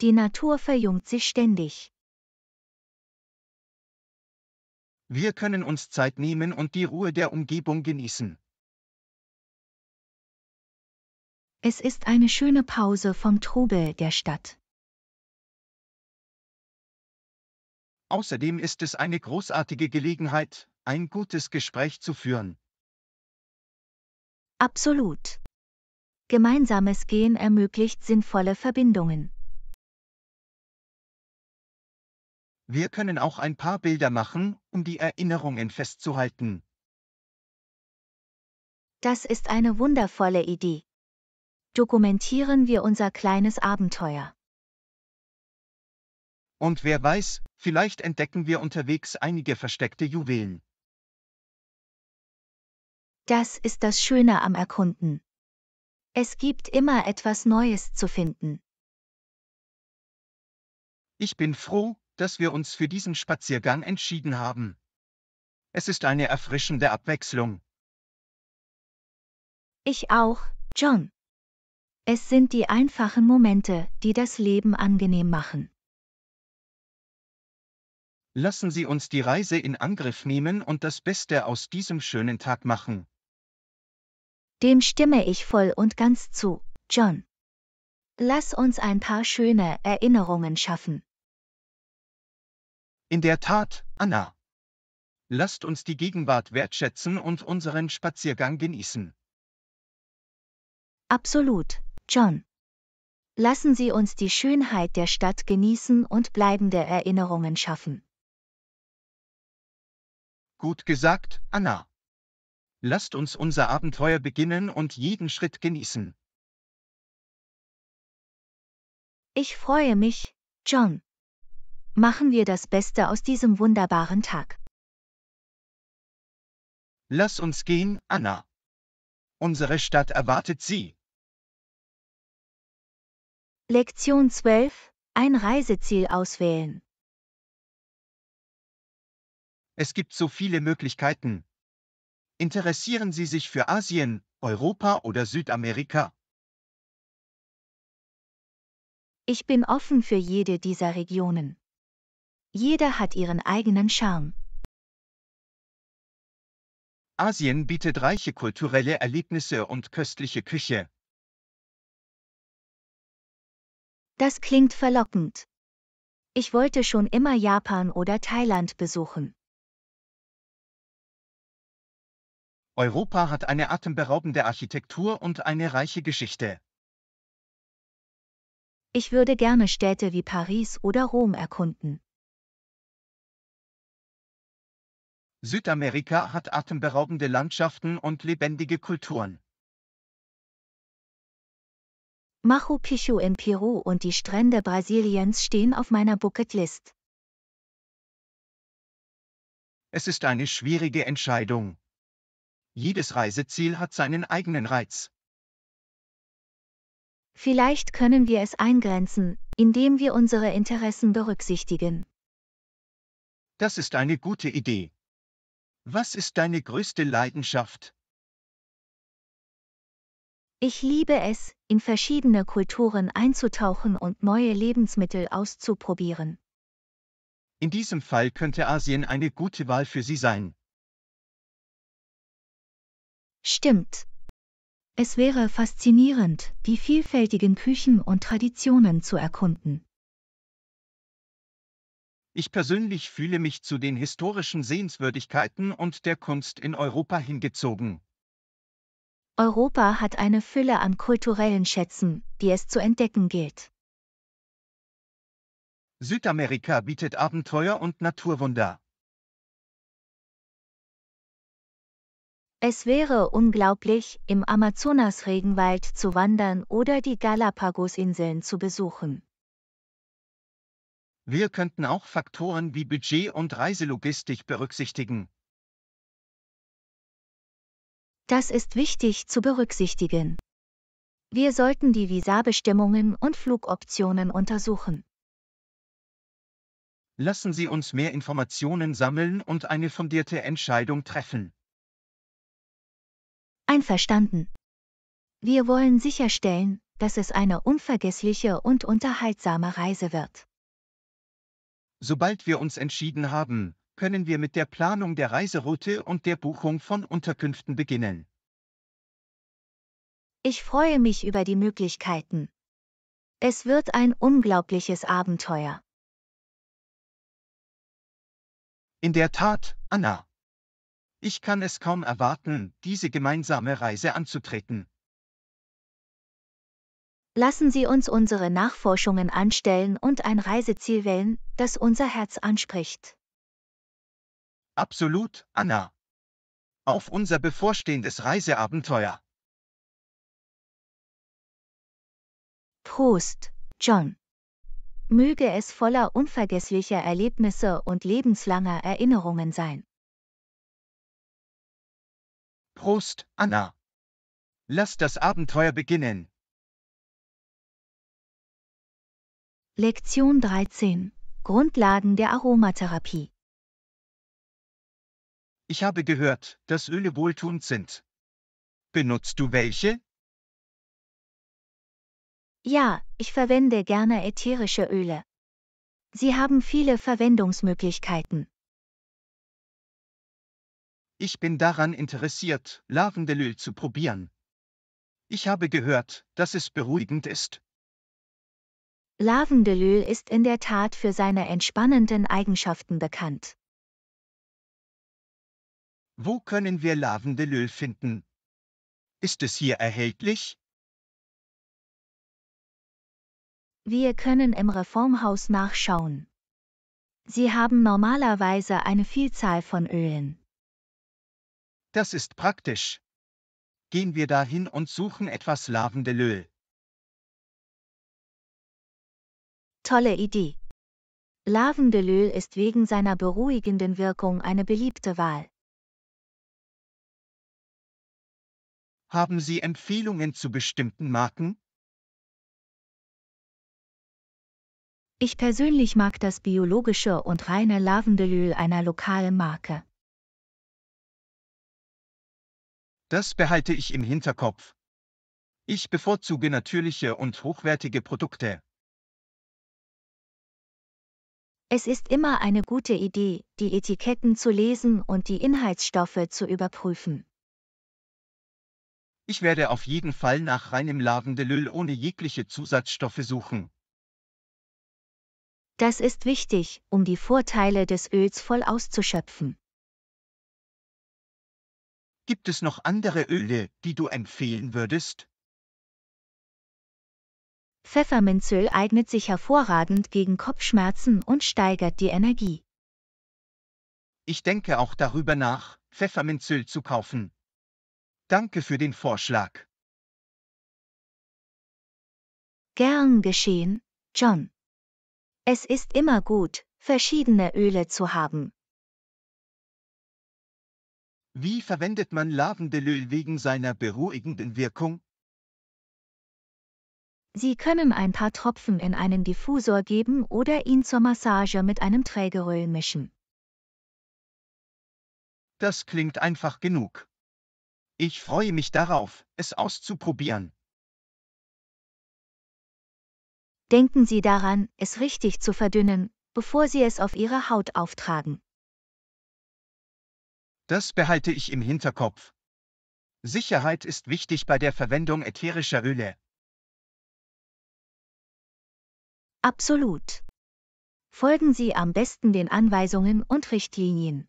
Die Natur verjüngt sich ständig. Wir können uns Zeit nehmen und die Ruhe der Umgebung genießen. Es ist eine schöne Pause vom Trubel der Stadt. Außerdem ist es eine großartige Gelegenheit, ein gutes Gespräch zu führen. Absolut. Gemeinsames Gehen ermöglicht sinnvolle Verbindungen. Wir können auch ein paar Bilder machen, um die Erinnerungen festzuhalten. Das ist eine wundervolle Idee. Dokumentieren wir unser kleines Abenteuer. Und wer weiß, vielleicht entdecken wir unterwegs einige versteckte Juwelen. Das ist das Schöne am Erkunden. Es gibt immer etwas Neues zu finden. Ich bin froh, dass wir uns für diesen Spaziergang entschieden haben. Es ist eine erfrischende Abwechslung. Ich auch, John. Es sind die einfachen Momente, die das Leben angenehm machen. Lassen Sie uns die Reise in Angriff nehmen und das Beste aus diesem schönen Tag machen. Dem stimme ich voll und ganz zu, John. Lass uns ein paar schöne Erinnerungen schaffen. In der Tat, Anna. Lasst uns die Gegenwart wertschätzen und unseren Spaziergang genießen. Absolut, John. Lassen Sie uns die Schönheit der Stadt genießen und bleibende Erinnerungen schaffen. Gut gesagt, Anna. Lasst uns unser Abenteuer beginnen und jeden Schritt genießen. Ich freue mich, John. Machen wir das Beste aus diesem wunderbaren Tag. Lass uns gehen, Anna. Unsere Stadt erwartet Sie. Lektion 12. Ein Reiseziel auswählen. Es gibt so viele Möglichkeiten, Interessieren Sie sich für Asien, Europa oder Südamerika? Ich bin offen für jede dieser Regionen. Jeder hat ihren eigenen Charme. Asien bietet reiche kulturelle Erlebnisse und köstliche Küche. Das klingt verlockend. Ich wollte schon immer Japan oder Thailand besuchen. Europa hat eine atemberaubende Architektur und eine reiche Geschichte. Ich würde gerne Städte wie Paris oder Rom erkunden. Südamerika hat atemberaubende Landschaften und lebendige Kulturen. Machu Picchu in Peru und die Strände Brasiliens stehen auf meiner Bucketlist. Es ist eine schwierige Entscheidung, jedes Reiseziel hat seinen eigenen Reiz. Vielleicht können wir es eingrenzen, indem wir unsere Interessen berücksichtigen. Das ist eine gute Idee. Was ist deine größte Leidenschaft? Ich liebe es, in verschiedene Kulturen einzutauchen und neue Lebensmittel auszuprobieren. In diesem Fall könnte Asien eine gute Wahl für Sie sein. Stimmt. Es wäre faszinierend, die vielfältigen Küchen und Traditionen zu erkunden. Ich persönlich fühle mich zu den historischen Sehenswürdigkeiten und der Kunst in Europa hingezogen. Europa hat eine Fülle an kulturellen Schätzen, die es zu entdecken gilt. Südamerika bietet Abenteuer und Naturwunder. Es wäre unglaublich, im Amazonas-Regenwald zu wandern oder die Galapagos-Inseln zu besuchen. Wir könnten auch Faktoren wie Budget und Reiselogistik berücksichtigen. Das ist wichtig zu berücksichtigen. Wir sollten die Visabestimmungen und Flugoptionen untersuchen. Lassen Sie uns mehr Informationen sammeln und eine fundierte Entscheidung treffen. Einverstanden. Wir wollen sicherstellen, dass es eine unvergessliche und unterhaltsame Reise wird. Sobald wir uns entschieden haben, können wir mit der Planung der Reiseroute und der Buchung von Unterkünften beginnen. Ich freue mich über die Möglichkeiten. Es wird ein unglaubliches Abenteuer. In der Tat, Anna. Ich kann es kaum erwarten, diese gemeinsame Reise anzutreten. Lassen Sie uns unsere Nachforschungen anstellen und ein Reiseziel wählen, das unser Herz anspricht. Absolut, Anna. Auf unser bevorstehendes Reiseabenteuer. Prost, John. Möge es voller unvergesslicher Erlebnisse und lebenslanger Erinnerungen sein. Prost, Anna! Lass das Abenteuer beginnen! Lektion 13 Grundlagen der Aromatherapie Ich habe gehört, dass Öle wohltuend sind. Benutzt du welche? Ja, ich verwende gerne ätherische Öle. Sie haben viele Verwendungsmöglichkeiten. Ich bin daran interessiert, Lavendelöl zu probieren. Ich habe gehört, dass es beruhigend ist. Lavendelöl ist in der Tat für seine entspannenden Eigenschaften bekannt. Wo können wir Lavendelöl finden? Ist es hier erhältlich? Wir können im Reformhaus nachschauen. Sie haben normalerweise eine Vielzahl von Ölen. Das ist praktisch. Gehen wir dahin und suchen etwas Lavendelöl. Tolle Idee. Lavendelöl ist wegen seiner beruhigenden Wirkung eine beliebte Wahl. Haben Sie Empfehlungen zu bestimmten Marken? Ich persönlich mag das biologische und reine Lavendelöl einer lokalen Marke. Das behalte ich im Hinterkopf. Ich bevorzuge natürliche und hochwertige Produkte. Es ist immer eine gute Idee, die Etiketten zu lesen und die Inhaltsstoffe zu überprüfen. Ich werde auf jeden Fall nach reinem Laden ohne jegliche Zusatzstoffe suchen. Das ist wichtig, um die Vorteile des Öls voll auszuschöpfen. Gibt es noch andere Öle, die du empfehlen würdest? Pfefferminzöl eignet sich hervorragend gegen Kopfschmerzen und steigert die Energie. Ich denke auch darüber nach, Pfefferminzöl zu kaufen. Danke für den Vorschlag. Gern geschehen, John. Es ist immer gut, verschiedene Öle zu haben. Wie verwendet man Lavendelöl wegen seiner beruhigenden Wirkung? Sie können ein paar Tropfen in einen Diffusor geben oder ihn zur Massage mit einem Trägeröl mischen. Das klingt einfach genug. Ich freue mich darauf, es auszuprobieren. Denken Sie daran, es richtig zu verdünnen, bevor Sie es auf Ihre Haut auftragen. Das behalte ich im Hinterkopf. Sicherheit ist wichtig bei der Verwendung ätherischer Öle. Absolut. Folgen Sie am besten den Anweisungen und Richtlinien.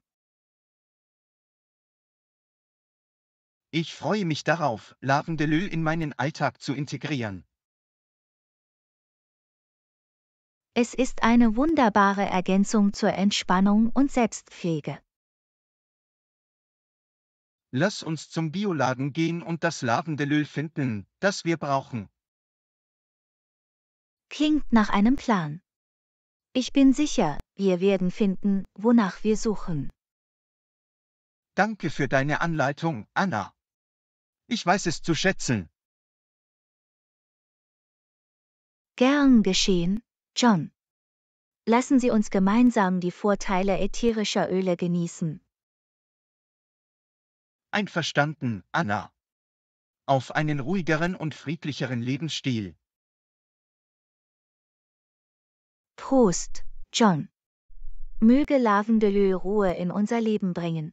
Ich freue mich darauf, Lavendelöl in meinen Alltag zu integrieren. Es ist eine wunderbare Ergänzung zur Entspannung und Selbstpflege lass uns zum Bioladen gehen und das Lavendelöl finden, das wir brauchen. Klingt nach einem Plan. Ich bin sicher, wir werden finden, wonach wir suchen. Danke für deine Anleitung, Anna. Ich weiß es zu schätzen. Gern geschehen, John. Lassen Sie uns gemeinsam die Vorteile ätherischer Öle genießen. Einverstanden, Anna. Auf einen ruhigeren und friedlicheren Lebensstil. Prost, John. Möge Lavendelö Ruhe in unser Leben bringen.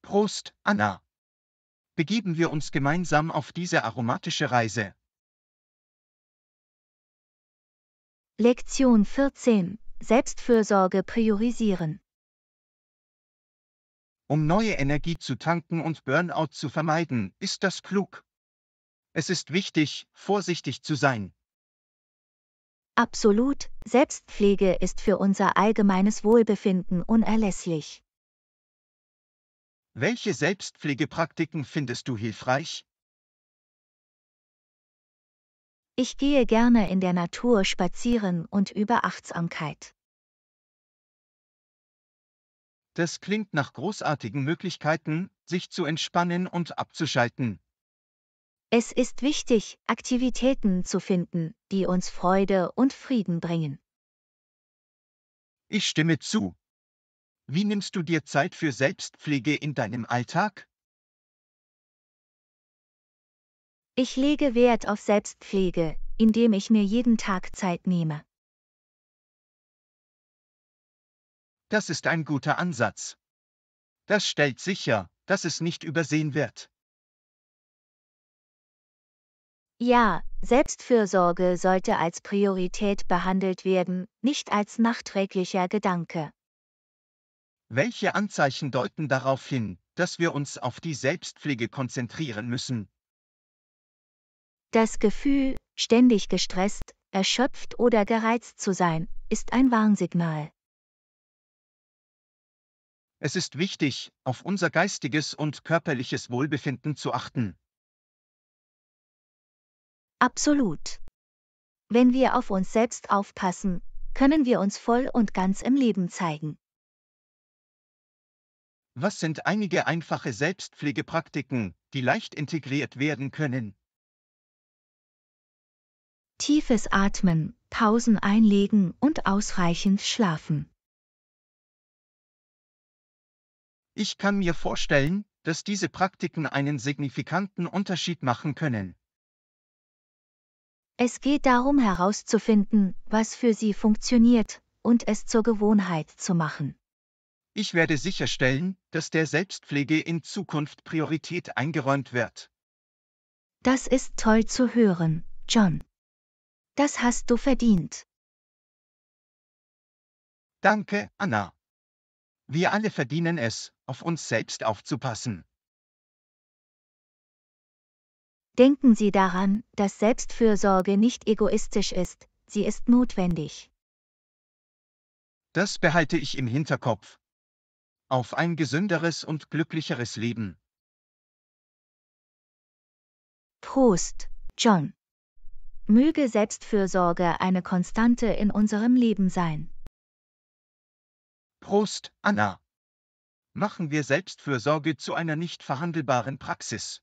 Prost, Anna. Begeben wir uns gemeinsam auf diese aromatische Reise. Lektion 14 Selbstfürsorge priorisieren um neue Energie zu tanken und Burnout zu vermeiden, ist das klug. Es ist wichtig, vorsichtig zu sein. Absolut, Selbstpflege ist für unser allgemeines Wohlbefinden unerlässlich. Welche Selbstpflegepraktiken findest du hilfreich? Ich gehe gerne in der Natur spazieren und übe Achtsamkeit. Das klingt nach großartigen Möglichkeiten, sich zu entspannen und abzuschalten. Es ist wichtig, Aktivitäten zu finden, die uns Freude und Frieden bringen. Ich stimme zu. Wie nimmst du dir Zeit für Selbstpflege in deinem Alltag? Ich lege Wert auf Selbstpflege, indem ich mir jeden Tag Zeit nehme. Das ist ein guter Ansatz. Das stellt sicher, dass es nicht übersehen wird. Ja, Selbstfürsorge sollte als Priorität behandelt werden, nicht als nachträglicher Gedanke. Welche Anzeichen deuten darauf hin, dass wir uns auf die Selbstpflege konzentrieren müssen? Das Gefühl, ständig gestresst, erschöpft oder gereizt zu sein, ist ein Warnsignal. Es ist wichtig, auf unser geistiges und körperliches Wohlbefinden zu achten. Absolut. Wenn wir auf uns selbst aufpassen, können wir uns voll und ganz im Leben zeigen. Was sind einige einfache Selbstpflegepraktiken, die leicht integriert werden können? Tiefes Atmen, Pausen einlegen und ausreichend schlafen. Ich kann mir vorstellen, dass diese Praktiken einen signifikanten Unterschied machen können. Es geht darum herauszufinden, was für Sie funktioniert, und es zur Gewohnheit zu machen. Ich werde sicherstellen, dass der Selbstpflege in Zukunft Priorität eingeräumt wird. Das ist toll zu hören, John. Das hast du verdient. Danke, Anna. Wir alle verdienen es, auf uns selbst aufzupassen. Denken Sie daran, dass Selbstfürsorge nicht egoistisch ist, sie ist notwendig. Das behalte ich im Hinterkopf. Auf ein gesünderes und glücklicheres Leben. Prost, John. Möge Selbstfürsorge eine Konstante in unserem Leben sein. Prost, Anna! Machen wir Selbstfürsorge zu einer nicht verhandelbaren Praxis.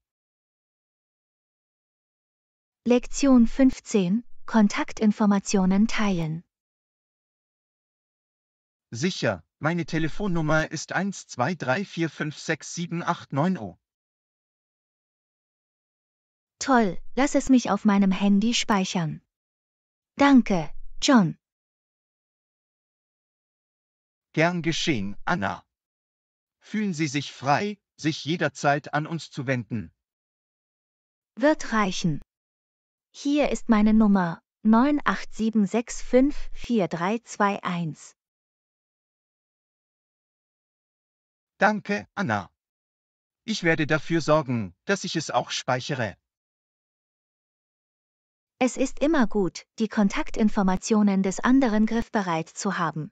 Lektion 15 Kontaktinformationen teilen. Sicher, meine Telefonnummer ist 123456789. Toll, lass es mich auf meinem Handy speichern. Danke, John. Gern geschehen, Anna. Fühlen Sie sich frei, sich jederzeit an uns zu wenden. Wird reichen. Hier ist meine Nummer 987654321. Danke, Anna. Ich werde dafür sorgen, dass ich es auch speichere. Es ist immer gut, die Kontaktinformationen des anderen griffbereit zu haben.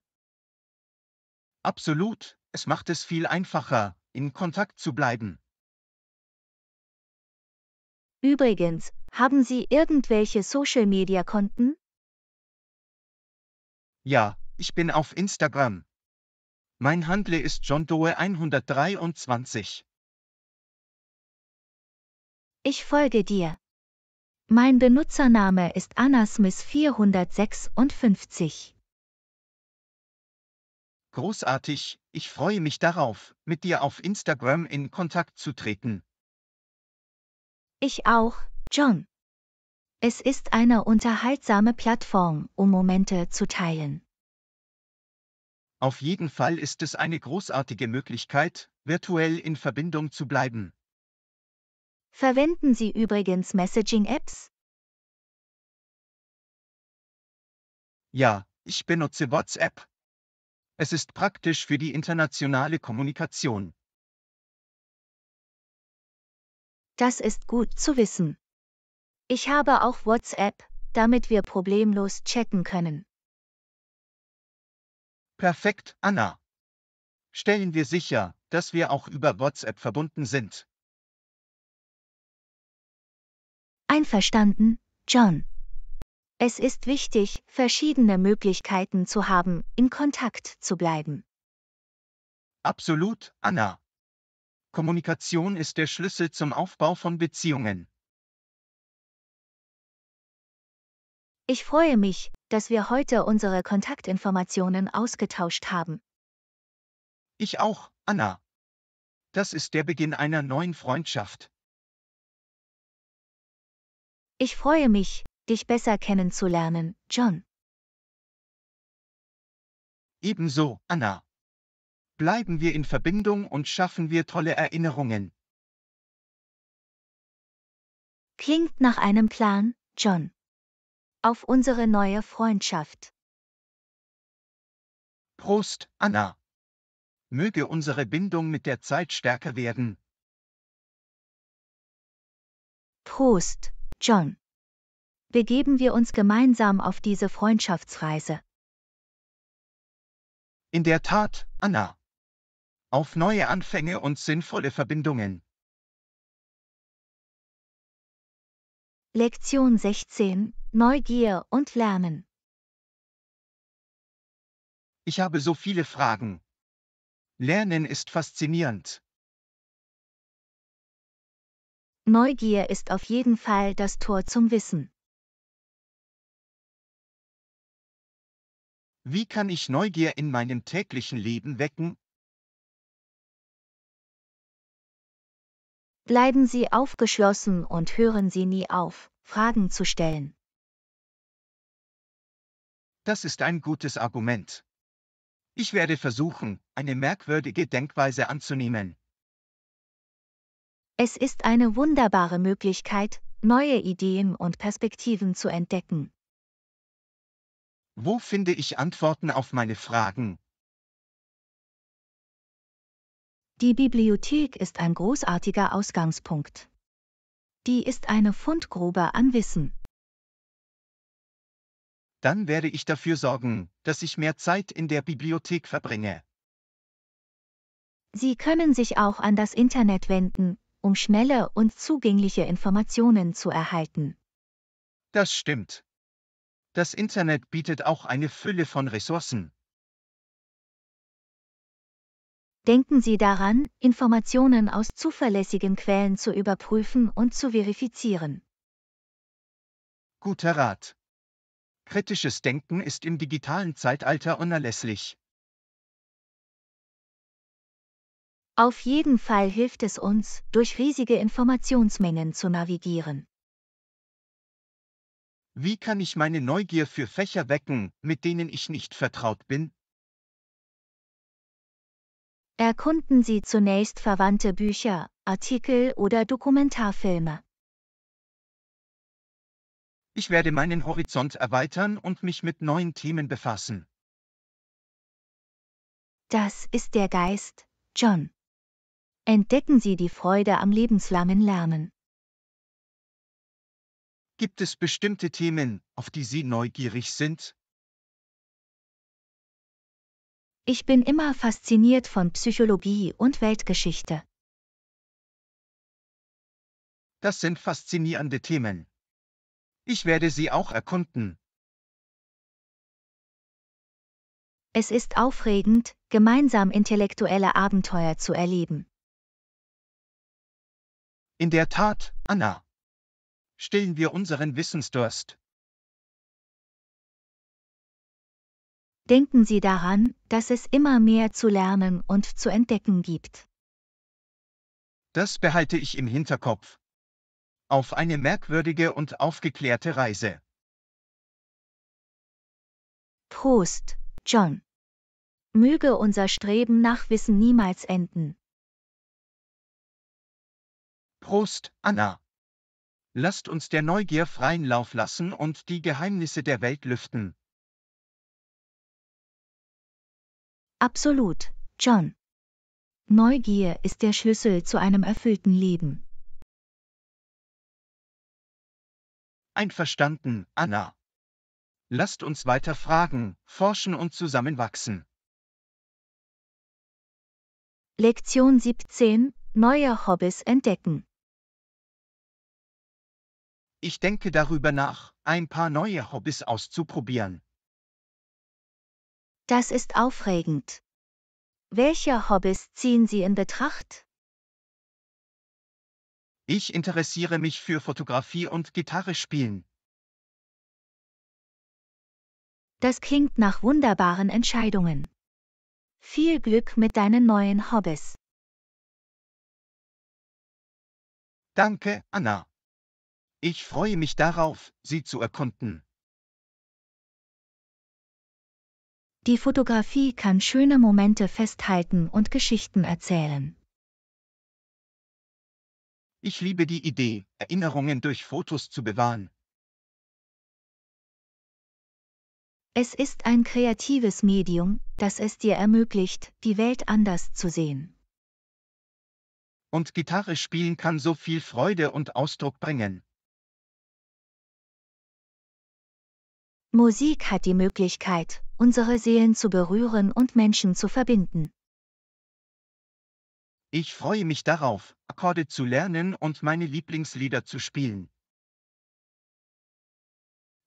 Absolut, es macht es viel einfacher, in Kontakt zu bleiben. Übrigens, haben Sie irgendwelche Social-Media-Konten? Ja, ich bin auf Instagram. Mein Handle ist John Doe 123 Ich folge dir. Mein Benutzername ist AnnaSmith456. Großartig, ich freue mich darauf, mit dir auf Instagram in Kontakt zu treten. Ich auch, John. Es ist eine unterhaltsame Plattform, um Momente zu teilen. Auf jeden Fall ist es eine großartige Möglichkeit, virtuell in Verbindung zu bleiben. Verwenden Sie übrigens Messaging-Apps? Ja, ich benutze WhatsApp. Es ist praktisch für die internationale Kommunikation. Das ist gut zu wissen. Ich habe auch WhatsApp, damit wir problemlos chatten können. Perfekt, Anna. Stellen wir sicher, dass wir auch über WhatsApp verbunden sind. Einverstanden, John. Es ist wichtig, verschiedene Möglichkeiten zu haben, in Kontakt zu bleiben. Absolut, Anna. Kommunikation ist der Schlüssel zum Aufbau von Beziehungen. Ich freue mich, dass wir heute unsere Kontaktinformationen ausgetauscht haben. Ich auch, Anna. Das ist der Beginn einer neuen Freundschaft. Ich freue mich, dich besser kennenzulernen, John. Ebenso, Anna. Bleiben wir in Verbindung und schaffen wir tolle Erinnerungen. Klingt nach einem Plan, John. Auf unsere neue Freundschaft. Prost, Anna. Möge unsere Bindung mit der Zeit stärker werden. Prost, John begeben wir uns gemeinsam auf diese Freundschaftsreise. In der Tat, Anna. Auf neue Anfänge und sinnvolle Verbindungen. Lektion 16 Neugier und Lernen Ich habe so viele Fragen. Lernen ist faszinierend. Neugier ist auf jeden Fall das Tor zum Wissen. Wie kann ich Neugier in meinem täglichen Leben wecken? Bleiben Sie aufgeschlossen und hören Sie nie auf, Fragen zu stellen. Das ist ein gutes Argument. Ich werde versuchen, eine merkwürdige Denkweise anzunehmen. Es ist eine wunderbare Möglichkeit, neue Ideen und Perspektiven zu entdecken. Wo finde ich Antworten auf meine Fragen? Die Bibliothek ist ein großartiger Ausgangspunkt. Die ist eine Fundgrube an Wissen. Dann werde ich dafür sorgen, dass ich mehr Zeit in der Bibliothek verbringe. Sie können sich auch an das Internet wenden, um schnelle und zugängliche Informationen zu erhalten. Das stimmt. Das Internet bietet auch eine Fülle von Ressourcen. Denken Sie daran, Informationen aus zuverlässigen Quellen zu überprüfen und zu verifizieren. Guter Rat. Kritisches Denken ist im digitalen Zeitalter unerlässlich. Auf jeden Fall hilft es uns, durch riesige Informationsmengen zu navigieren. Wie kann ich meine Neugier für Fächer wecken, mit denen ich nicht vertraut bin? Erkunden Sie zunächst verwandte Bücher, Artikel oder Dokumentarfilme. Ich werde meinen Horizont erweitern und mich mit neuen Themen befassen. Das ist der Geist, John. Entdecken Sie die Freude am lebenslangen Lernen. Gibt es bestimmte Themen, auf die Sie neugierig sind? Ich bin immer fasziniert von Psychologie und Weltgeschichte. Das sind faszinierende Themen. Ich werde sie auch erkunden. Es ist aufregend, gemeinsam intellektuelle Abenteuer zu erleben. In der Tat, Anna stillen wir unseren Wissensdurst. Denken Sie daran, dass es immer mehr zu lernen und zu entdecken gibt. Das behalte ich im Hinterkopf. Auf eine merkwürdige und aufgeklärte Reise. Prost, John. Möge unser Streben nach Wissen niemals enden. Prost, Anna. Lasst uns der Neugier freien Lauf lassen und die Geheimnisse der Welt lüften. Absolut, John. Neugier ist der Schlüssel zu einem erfüllten Leben. Einverstanden, Anna. Lasst uns weiter fragen, forschen und zusammenwachsen. Lektion 17 Neue Hobbys entdecken ich denke darüber nach, ein paar neue Hobbys auszuprobieren. Das ist aufregend. Welche Hobbys ziehen Sie in Betracht? Ich interessiere mich für Fotografie und Gitarre spielen. Das klingt nach wunderbaren Entscheidungen. Viel Glück mit deinen neuen Hobbys. Danke, Anna. Ich freue mich darauf, sie zu erkunden. Die Fotografie kann schöne Momente festhalten und Geschichten erzählen. Ich liebe die Idee, Erinnerungen durch Fotos zu bewahren. Es ist ein kreatives Medium, das es dir ermöglicht, die Welt anders zu sehen. Und Gitarre spielen kann so viel Freude und Ausdruck bringen. Musik hat die Möglichkeit, unsere Seelen zu berühren und Menschen zu verbinden. Ich freue mich darauf, Akkorde zu lernen und meine Lieblingslieder zu spielen.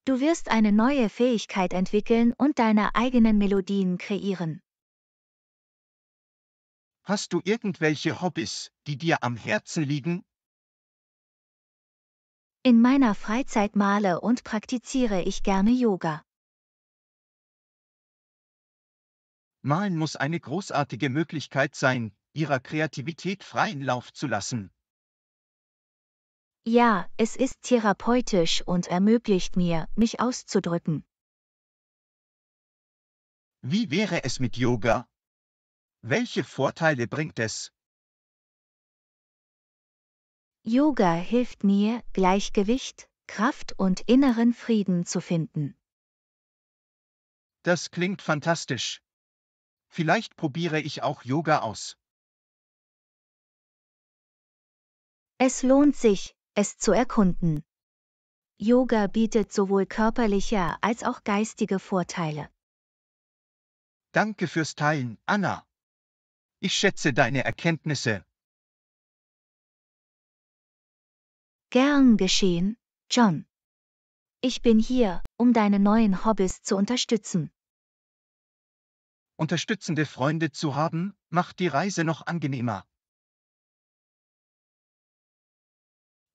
Du wirst eine neue Fähigkeit entwickeln und deine eigenen Melodien kreieren. Hast du irgendwelche Hobbys, die dir am Herzen liegen? In meiner Freizeit male und praktiziere ich gerne Yoga. Malen muss eine großartige Möglichkeit sein, ihrer Kreativität freien Lauf zu lassen. Ja, es ist therapeutisch und ermöglicht mir, mich auszudrücken. Wie wäre es mit Yoga? Welche Vorteile bringt es? Yoga hilft mir, Gleichgewicht, Kraft und inneren Frieden zu finden. Das klingt fantastisch. Vielleicht probiere ich auch Yoga aus. Es lohnt sich, es zu erkunden. Yoga bietet sowohl körperliche als auch geistige Vorteile. Danke fürs Teilen, Anna. Ich schätze deine Erkenntnisse Gern geschehen, John. Ich bin hier, um deine neuen Hobbys zu unterstützen. Unterstützende Freunde zu haben, macht die Reise noch angenehmer.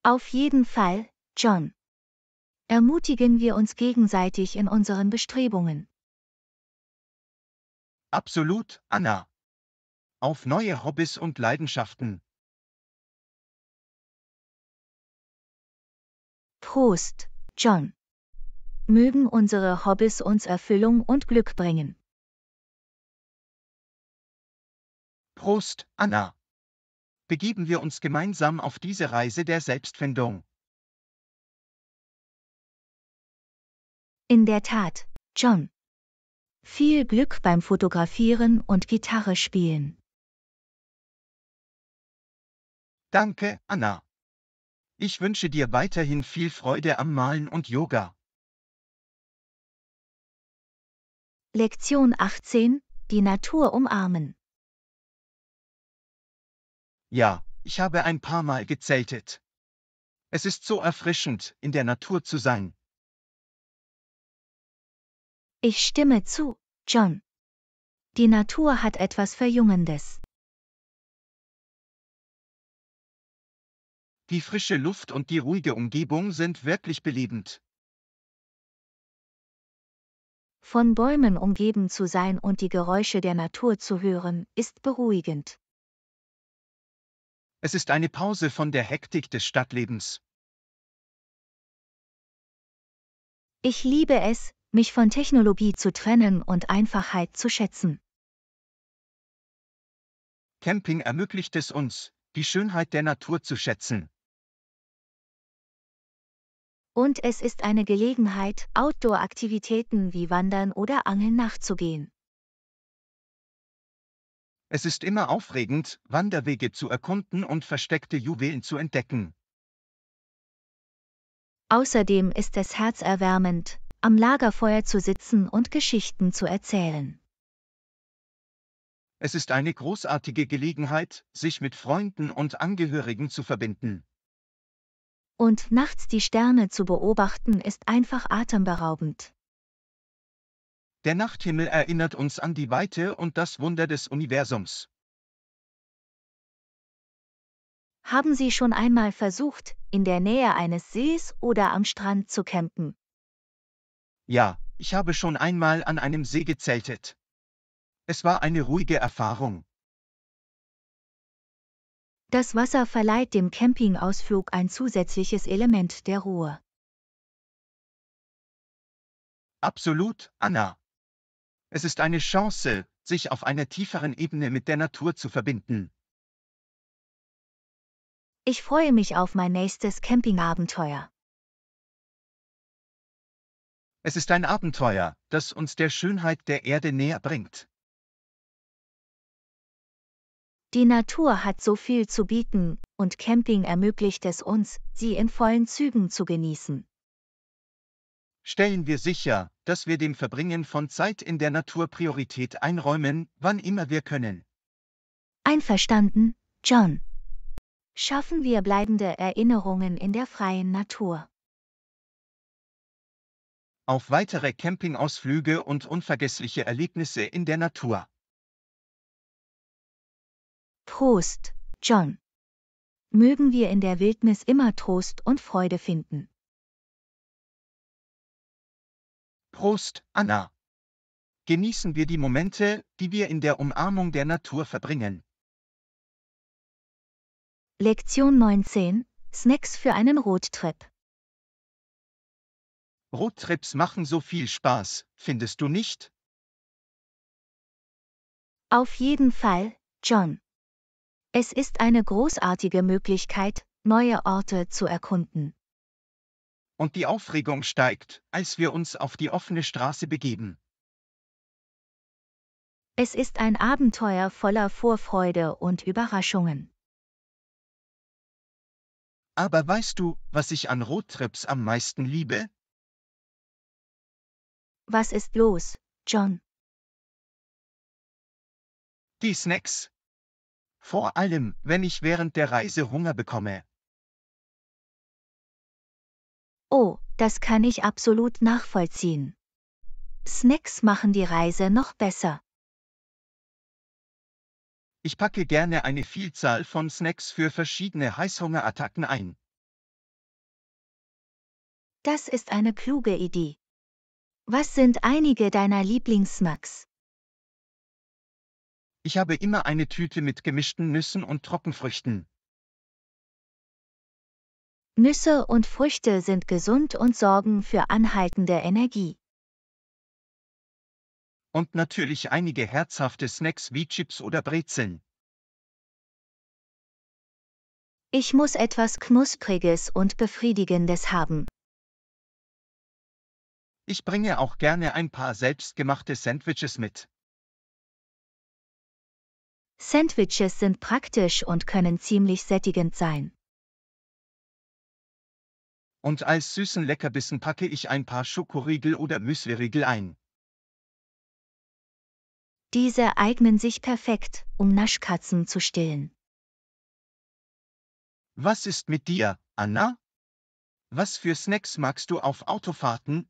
Auf jeden Fall, John. Ermutigen wir uns gegenseitig in unseren Bestrebungen. Absolut, Anna. Auf neue Hobbys und Leidenschaften. Prost, John. Mögen unsere Hobbys uns Erfüllung und Glück bringen. Prost, Anna. Begeben wir uns gemeinsam auf diese Reise der Selbstfindung. In der Tat, John. Viel Glück beim Fotografieren und Gitarre spielen. Danke, Anna. Ich wünsche dir weiterhin viel Freude am Malen und Yoga. Lektion 18 Die Natur umarmen. Ja, ich habe ein paar Mal gezeltet. Es ist so erfrischend, in der Natur zu sein. Ich stimme zu, John. Die Natur hat etwas Verjungendes. Die frische Luft und die ruhige Umgebung sind wirklich belebend. Von Bäumen umgeben zu sein und die Geräusche der Natur zu hören, ist beruhigend. Es ist eine Pause von der Hektik des Stadtlebens. Ich liebe es, mich von Technologie zu trennen und Einfachheit zu schätzen. Camping ermöglicht es uns, die Schönheit der Natur zu schätzen. Und es ist eine Gelegenheit, Outdoor-Aktivitäten wie Wandern oder Angeln nachzugehen. Es ist immer aufregend, Wanderwege zu erkunden und versteckte Juwelen zu entdecken. Außerdem ist es herzerwärmend, am Lagerfeuer zu sitzen und Geschichten zu erzählen. Es ist eine großartige Gelegenheit, sich mit Freunden und Angehörigen zu verbinden. Und nachts die Sterne zu beobachten ist einfach atemberaubend. Der Nachthimmel erinnert uns an die Weite und das Wunder des Universums. Haben Sie schon einmal versucht, in der Nähe eines Sees oder am Strand zu campen? Ja, ich habe schon einmal an einem See gezeltet. Es war eine ruhige Erfahrung. Das Wasser verleiht dem Campingausflug ein zusätzliches Element der Ruhe. Absolut, Anna. Es ist eine Chance, sich auf einer tieferen Ebene mit der Natur zu verbinden. Ich freue mich auf mein nächstes Campingabenteuer. Es ist ein Abenteuer, das uns der Schönheit der Erde näher bringt. Die Natur hat so viel zu bieten, und Camping ermöglicht es uns, sie in vollen Zügen zu genießen. Stellen wir sicher, dass wir dem Verbringen von Zeit in der Natur Priorität einräumen, wann immer wir können. Einverstanden, John. Schaffen wir bleibende Erinnerungen in der freien Natur. Auf weitere Campingausflüge und unvergessliche Erlebnisse in der Natur. Prost, John. Mögen wir in der Wildnis immer Trost und Freude finden. Prost, Anna. Genießen wir die Momente, die wir in der Umarmung der Natur verbringen. Lektion 19 Snacks für einen Roadtrip. Roadtrips machen so viel Spaß, findest du nicht? Auf jeden Fall, John. Es ist eine großartige Möglichkeit, neue Orte zu erkunden. Und die Aufregung steigt, als wir uns auf die offene Straße begeben. Es ist ein Abenteuer voller Vorfreude und Überraschungen. Aber weißt du, was ich an Roadtrips am meisten liebe? Was ist los, John? Die Snacks, vor allem wenn ich während der Reise Hunger bekomme. Oh, das kann ich absolut nachvollziehen. Snacks machen die Reise noch besser. Ich packe gerne eine Vielzahl von Snacks für verschiedene Heißhungerattacken ein. Das ist eine kluge Idee. Was sind einige deiner Lieblingssnacks? Ich habe immer eine Tüte mit gemischten Nüssen und Trockenfrüchten. Nüsse und Früchte sind gesund und sorgen für anhaltende Energie. Und natürlich einige herzhafte Snacks wie Chips oder Brezeln. Ich muss etwas Knuspriges und Befriedigendes haben. Ich bringe auch gerne ein paar selbstgemachte Sandwiches mit. Sandwiches sind praktisch und können ziemlich sättigend sein. Und als süßen Leckerbissen packe ich ein paar Schokoriegel oder Müsliriegel ein. Diese eignen sich perfekt, um Naschkatzen zu stillen. Was ist mit dir, Anna? Was für Snacks magst du auf Autofahrten,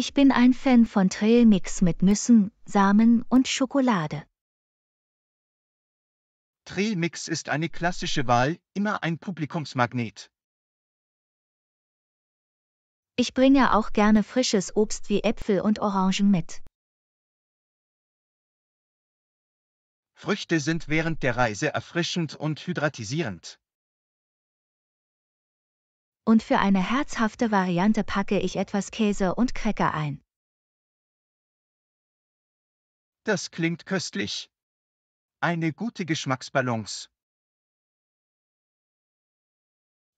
ich bin ein Fan von Trailmix mit Nüssen, Samen und Schokolade. Trailmix ist eine klassische Wahl, immer ein Publikumsmagnet. Ich bringe auch gerne frisches Obst wie Äpfel und Orangen mit. Früchte sind während der Reise erfrischend und hydratisierend und für eine herzhafte Variante packe ich etwas Käse und Cracker ein. Das klingt köstlich. Eine gute Geschmacksbalance.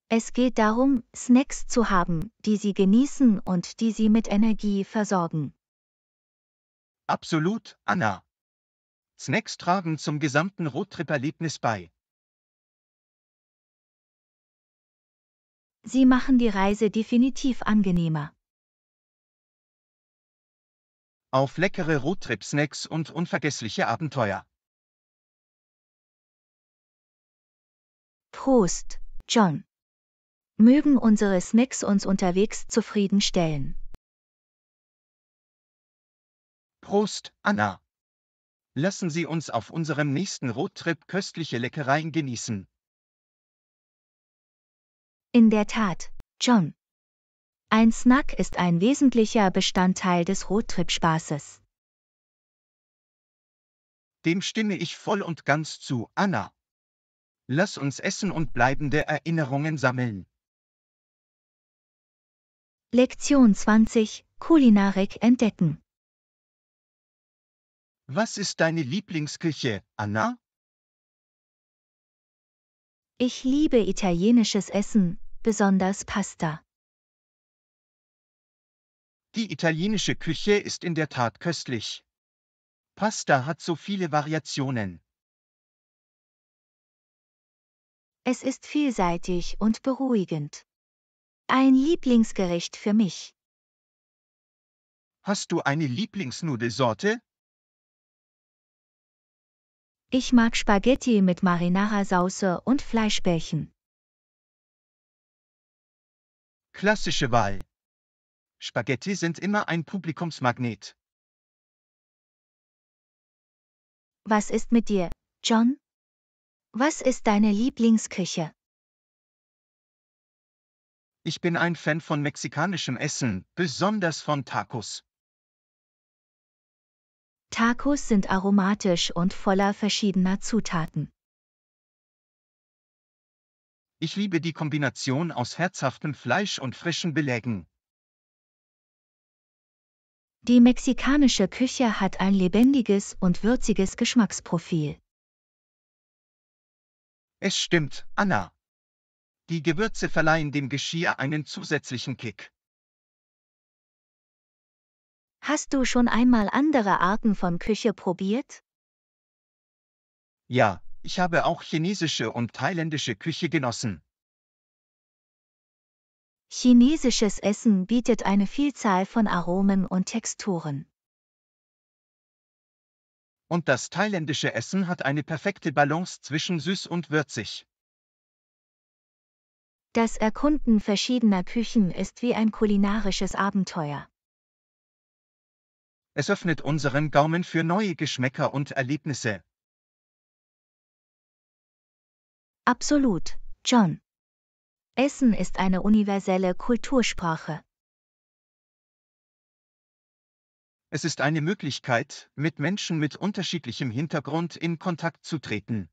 Es geht darum, Snacks zu haben, die Sie genießen und die Sie mit Energie versorgen. Absolut, Anna. Snacks tragen zum gesamten Roadtrip-Erlebnis bei. Sie machen die Reise definitiv angenehmer. Auf leckere Roadtrip-Snacks und unvergessliche Abenteuer. Prost, John. Mögen unsere Snacks uns unterwegs zufriedenstellen. Prost, Anna. Lassen Sie uns auf unserem nächsten Roadtrip köstliche Leckereien genießen. In der Tat, John. Ein Snack ist ein wesentlicher Bestandteil des Roadtrip-Spaßes. Dem stimme ich voll und ganz zu, Anna. Lass uns essen und bleibende Erinnerungen sammeln. Lektion 20 Kulinarik entdecken. Was ist deine Lieblingsküche, Anna? Ich liebe italienisches Essen, besonders Pasta. Die italienische Küche ist in der Tat köstlich. Pasta hat so viele Variationen. Es ist vielseitig und beruhigend. Ein Lieblingsgericht für mich. Hast du eine Lieblingsnudelsorte? Ich mag Spaghetti mit Marinara-Sauce und Fleischbällchen. Klassische Wahl. Spaghetti sind immer ein Publikumsmagnet. Was ist mit dir, John? Was ist deine Lieblingsküche? Ich bin ein Fan von mexikanischem Essen, besonders von Tacos. Tacos sind aromatisch und voller verschiedener Zutaten. Ich liebe die Kombination aus herzhaftem Fleisch und frischen Belägen. Die mexikanische Küche hat ein lebendiges und würziges Geschmacksprofil. Es stimmt, Anna. Die Gewürze verleihen dem Geschirr einen zusätzlichen Kick. Hast du schon einmal andere Arten von Küche probiert? Ja, ich habe auch chinesische und thailändische Küche genossen. Chinesisches Essen bietet eine Vielzahl von Aromen und Texturen. Und das thailändische Essen hat eine perfekte Balance zwischen süß und würzig. Das Erkunden verschiedener Küchen ist wie ein kulinarisches Abenteuer. Es öffnet unseren Gaumen für neue Geschmäcker und Erlebnisse. Absolut, John. Essen ist eine universelle Kultursprache. Es ist eine Möglichkeit, mit Menschen mit unterschiedlichem Hintergrund in Kontakt zu treten.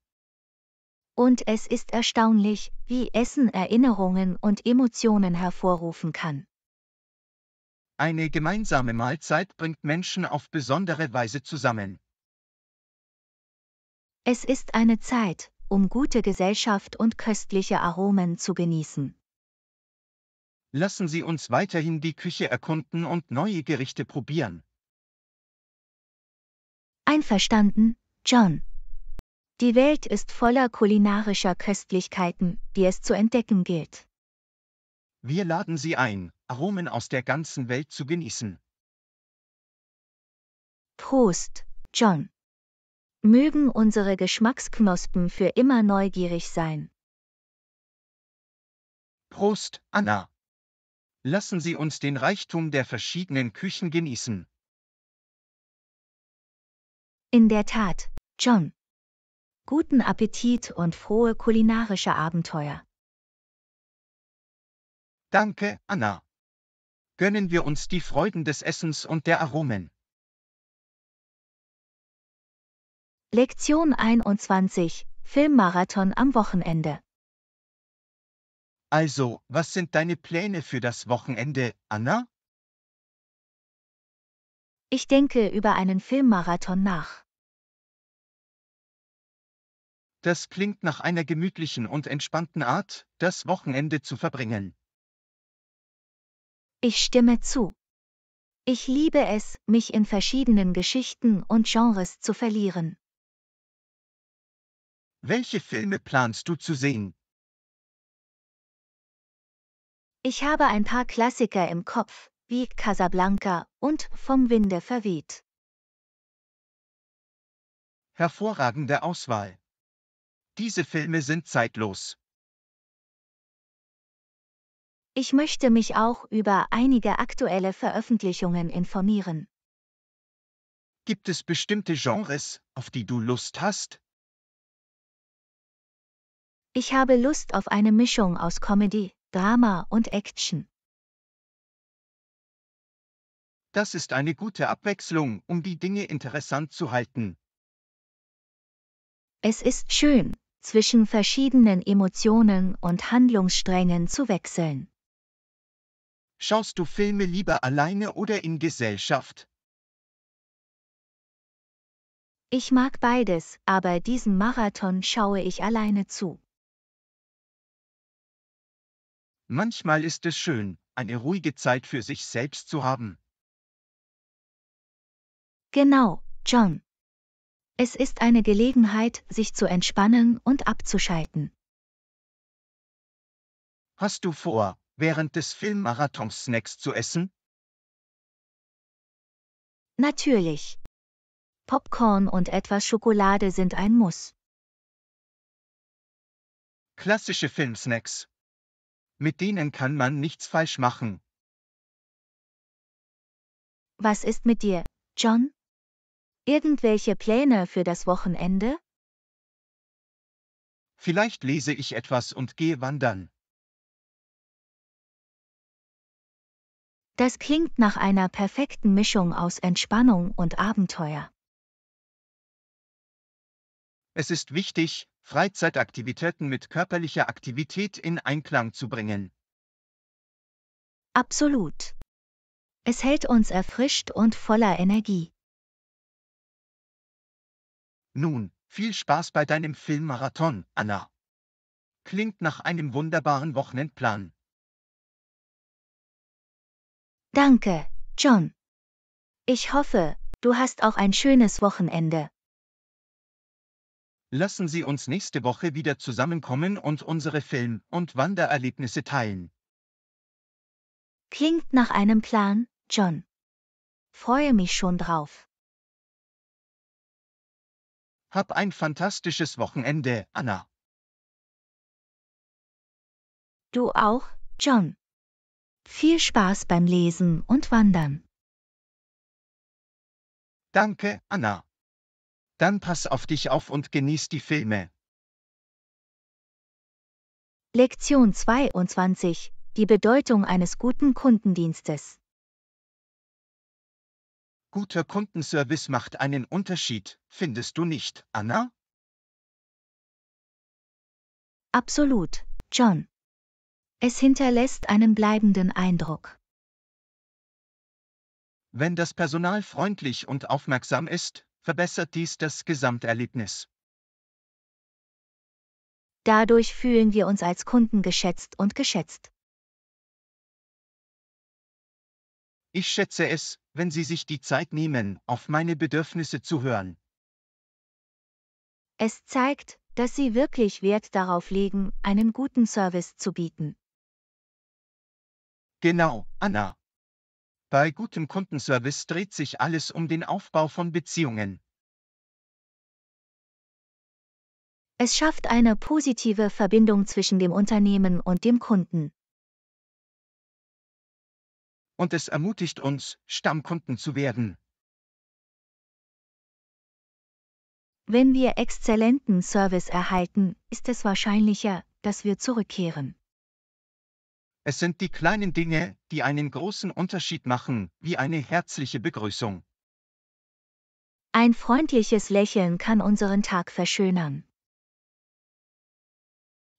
Und es ist erstaunlich, wie Essen Erinnerungen und Emotionen hervorrufen kann. Eine gemeinsame Mahlzeit bringt Menschen auf besondere Weise zusammen. Es ist eine Zeit, um gute Gesellschaft und köstliche Aromen zu genießen. Lassen Sie uns weiterhin die Küche erkunden und neue Gerichte probieren. Einverstanden, John. Die Welt ist voller kulinarischer Köstlichkeiten, die es zu entdecken gilt. Wir laden Sie ein, Aromen aus der ganzen Welt zu genießen. Prost, John. Mögen unsere Geschmacksknospen für immer neugierig sein. Prost, Anna. Lassen Sie uns den Reichtum der verschiedenen Küchen genießen. In der Tat, John. Guten Appetit und frohe kulinarische Abenteuer. Danke, Anna. Gönnen wir uns die Freuden des Essens und der Aromen. Lektion 21 Filmmarathon am Wochenende. Also, was sind deine Pläne für das Wochenende, Anna? Ich denke über einen Filmmarathon nach. Das klingt nach einer gemütlichen und entspannten Art, das Wochenende zu verbringen. Ich stimme zu. Ich liebe es, mich in verschiedenen Geschichten und Genres zu verlieren. Welche Filme planst du zu sehen? Ich habe ein paar Klassiker im Kopf, wie Casablanca und Vom Winde verweht. Hervorragende Auswahl. Diese Filme sind zeitlos. Ich möchte mich auch über einige aktuelle Veröffentlichungen informieren. Gibt es bestimmte Genres, auf die du Lust hast? Ich habe Lust auf eine Mischung aus Comedy, Drama und Action. Das ist eine gute Abwechslung, um die Dinge interessant zu halten. Es ist schön, zwischen verschiedenen Emotionen und Handlungssträngen zu wechseln. Schaust du Filme lieber alleine oder in Gesellschaft? Ich mag beides, aber diesen Marathon schaue ich alleine zu. Manchmal ist es schön, eine ruhige Zeit für sich selbst zu haben. Genau, John. Es ist eine Gelegenheit, sich zu entspannen und abzuschalten. Hast du vor, während des Filmmarathons Snacks zu essen? Natürlich. Popcorn und etwas Schokolade sind ein Muss. Klassische Filmsnacks. Mit denen kann man nichts falsch machen. Was ist mit dir, John? Irgendwelche Pläne für das Wochenende? Vielleicht lese ich etwas und gehe wandern. Das klingt nach einer perfekten Mischung aus Entspannung und Abenteuer. Es ist wichtig, Freizeitaktivitäten mit körperlicher Aktivität in Einklang zu bringen. Absolut. Es hält uns erfrischt und voller Energie. Nun, viel Spaß bei deinem Filmmarathon, Anna. Klingt nach einem wunderbaren Wochenendplan. Danke, John. Ich hoffe, du hast auch ein schönes Wochenende. Lassen Sie uns nächste Woche wieder zusammenkommen und unsere Film- und Wandererlebnisse teilen. Klingt nach einem Plan, John. Freue mich schon drauf. Hab ein fantastisches Wochenende, Anna. Du auch, John. Viel Spaß beim Lesen und Wandern. Danke, Anna. Dann pass auf dich auf und genieß die Filme. Lektion 22. Die Bedeutung eines guten Kundendienstes. Guter Kundenservice macht einen Unterschied, findest du nicht, Anna? Absolut, John. Es hinterlässt einen bleibenden Eindruck. Wenn das Personal freundlich und aufmerksam ist, verbessert dies das Gesamterlebnis. Dadurch fühlen wir uns als Kunden geschätzt und geschätzt. Ich schätze es, wenn Sie sich die Zeit nehmen, auf meine Bedürfnisse zu hören. Es zeigt, dass Sie wirklich Wert darauf legen, einen guten Service zu bieten. Genau, Anna, bei gutem Kundenservice dreht sich alles um den Aufbau von Beziehungen. Es schafft eine positive Verbindung zwischen dem Unternehmen und dem Kunden. Und es ermutigt uns, Stammkunden zu werden. Wenn wir exzellenten Service erhalten, ist es wahrscheinlicher, dass wir zurückkehren. Es sind die kleinen Dinge, die einen großen Unterschied machen, wie eine herzliche Begrüßung. Ein freundliches Lächeln kann unseren Tag verschönern.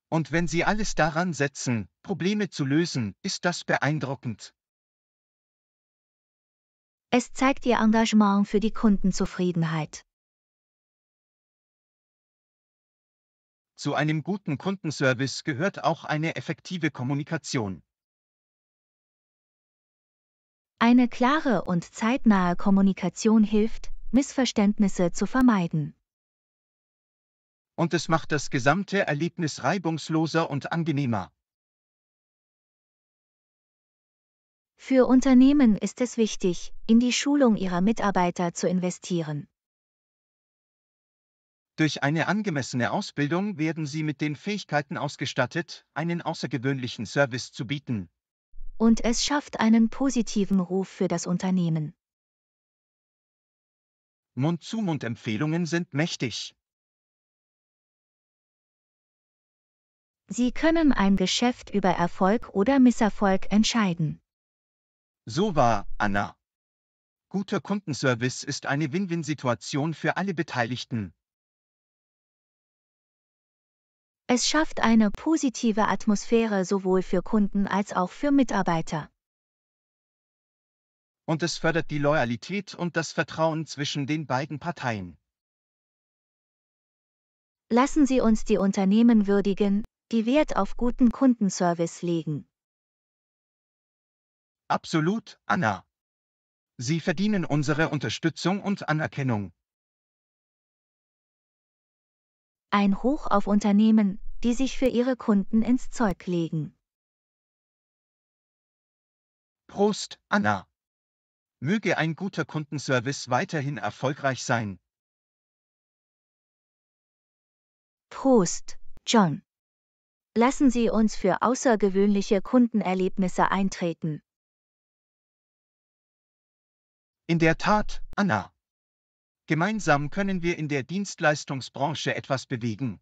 Und wenn Sie alles daran setzen, Probleme zu lösen, ist das beeindruckend. Es zeigt Ihr Engagement für die Kundenzufriedenheit. Zu einem guten Kundenservice gehört auch eine effektive Kommunikation. Eine klare und zeitnahe Kommunikation hilft, Missverständnisse zu vermeiden. Und es macht das gesamte Erlebnis reibungsloser und angenehmer. Für Unternehmen ist es wichtig, in die Schulung ihrer Mitarbeiter zu investieren. Durch eine angemessene Ausbildung werden sie mit den Fähigkeiten ausgestattet, einen außergewöhnlichen Service zu bieten. Und es schafft einen positiven Ruf für das Unternehmen. Mund-zu-Mund-Empfehlungen sind mächtig. Sie können ein Geschäft über Erfolg oder Misserfolg entscheiden. So war, Anna. Guter Kundenservice ist eine Win-Win-Situation für alle Beteiligten. Es schafft eine positive Atmosphäre sowohl für Kunden als auch für Mitarbeiter. Und es fördert die Loyalität und das Vertrauen zwischen den beiden Parteien. Lassen Sie uns die Unternehmen würdigen, die Wert auf guten Kundenservice legen. Absolut, Anna. Sie verdienen unsere Unterstützung und Anerkennung. Ein Hoch auf Unternehmen, die sich für ihre Kunden ins Zeug legen. Prost, Anna. Möge ein guter Kundenservice weiterhin erfolgreich sein. Prost, John. Lassen Sie uns für außergewöhnliche Kundenerlebnisse eintreten. In der Tat, Anna. Gemeinsam können wir in der Dienstleistungsbranche etwas bewegen.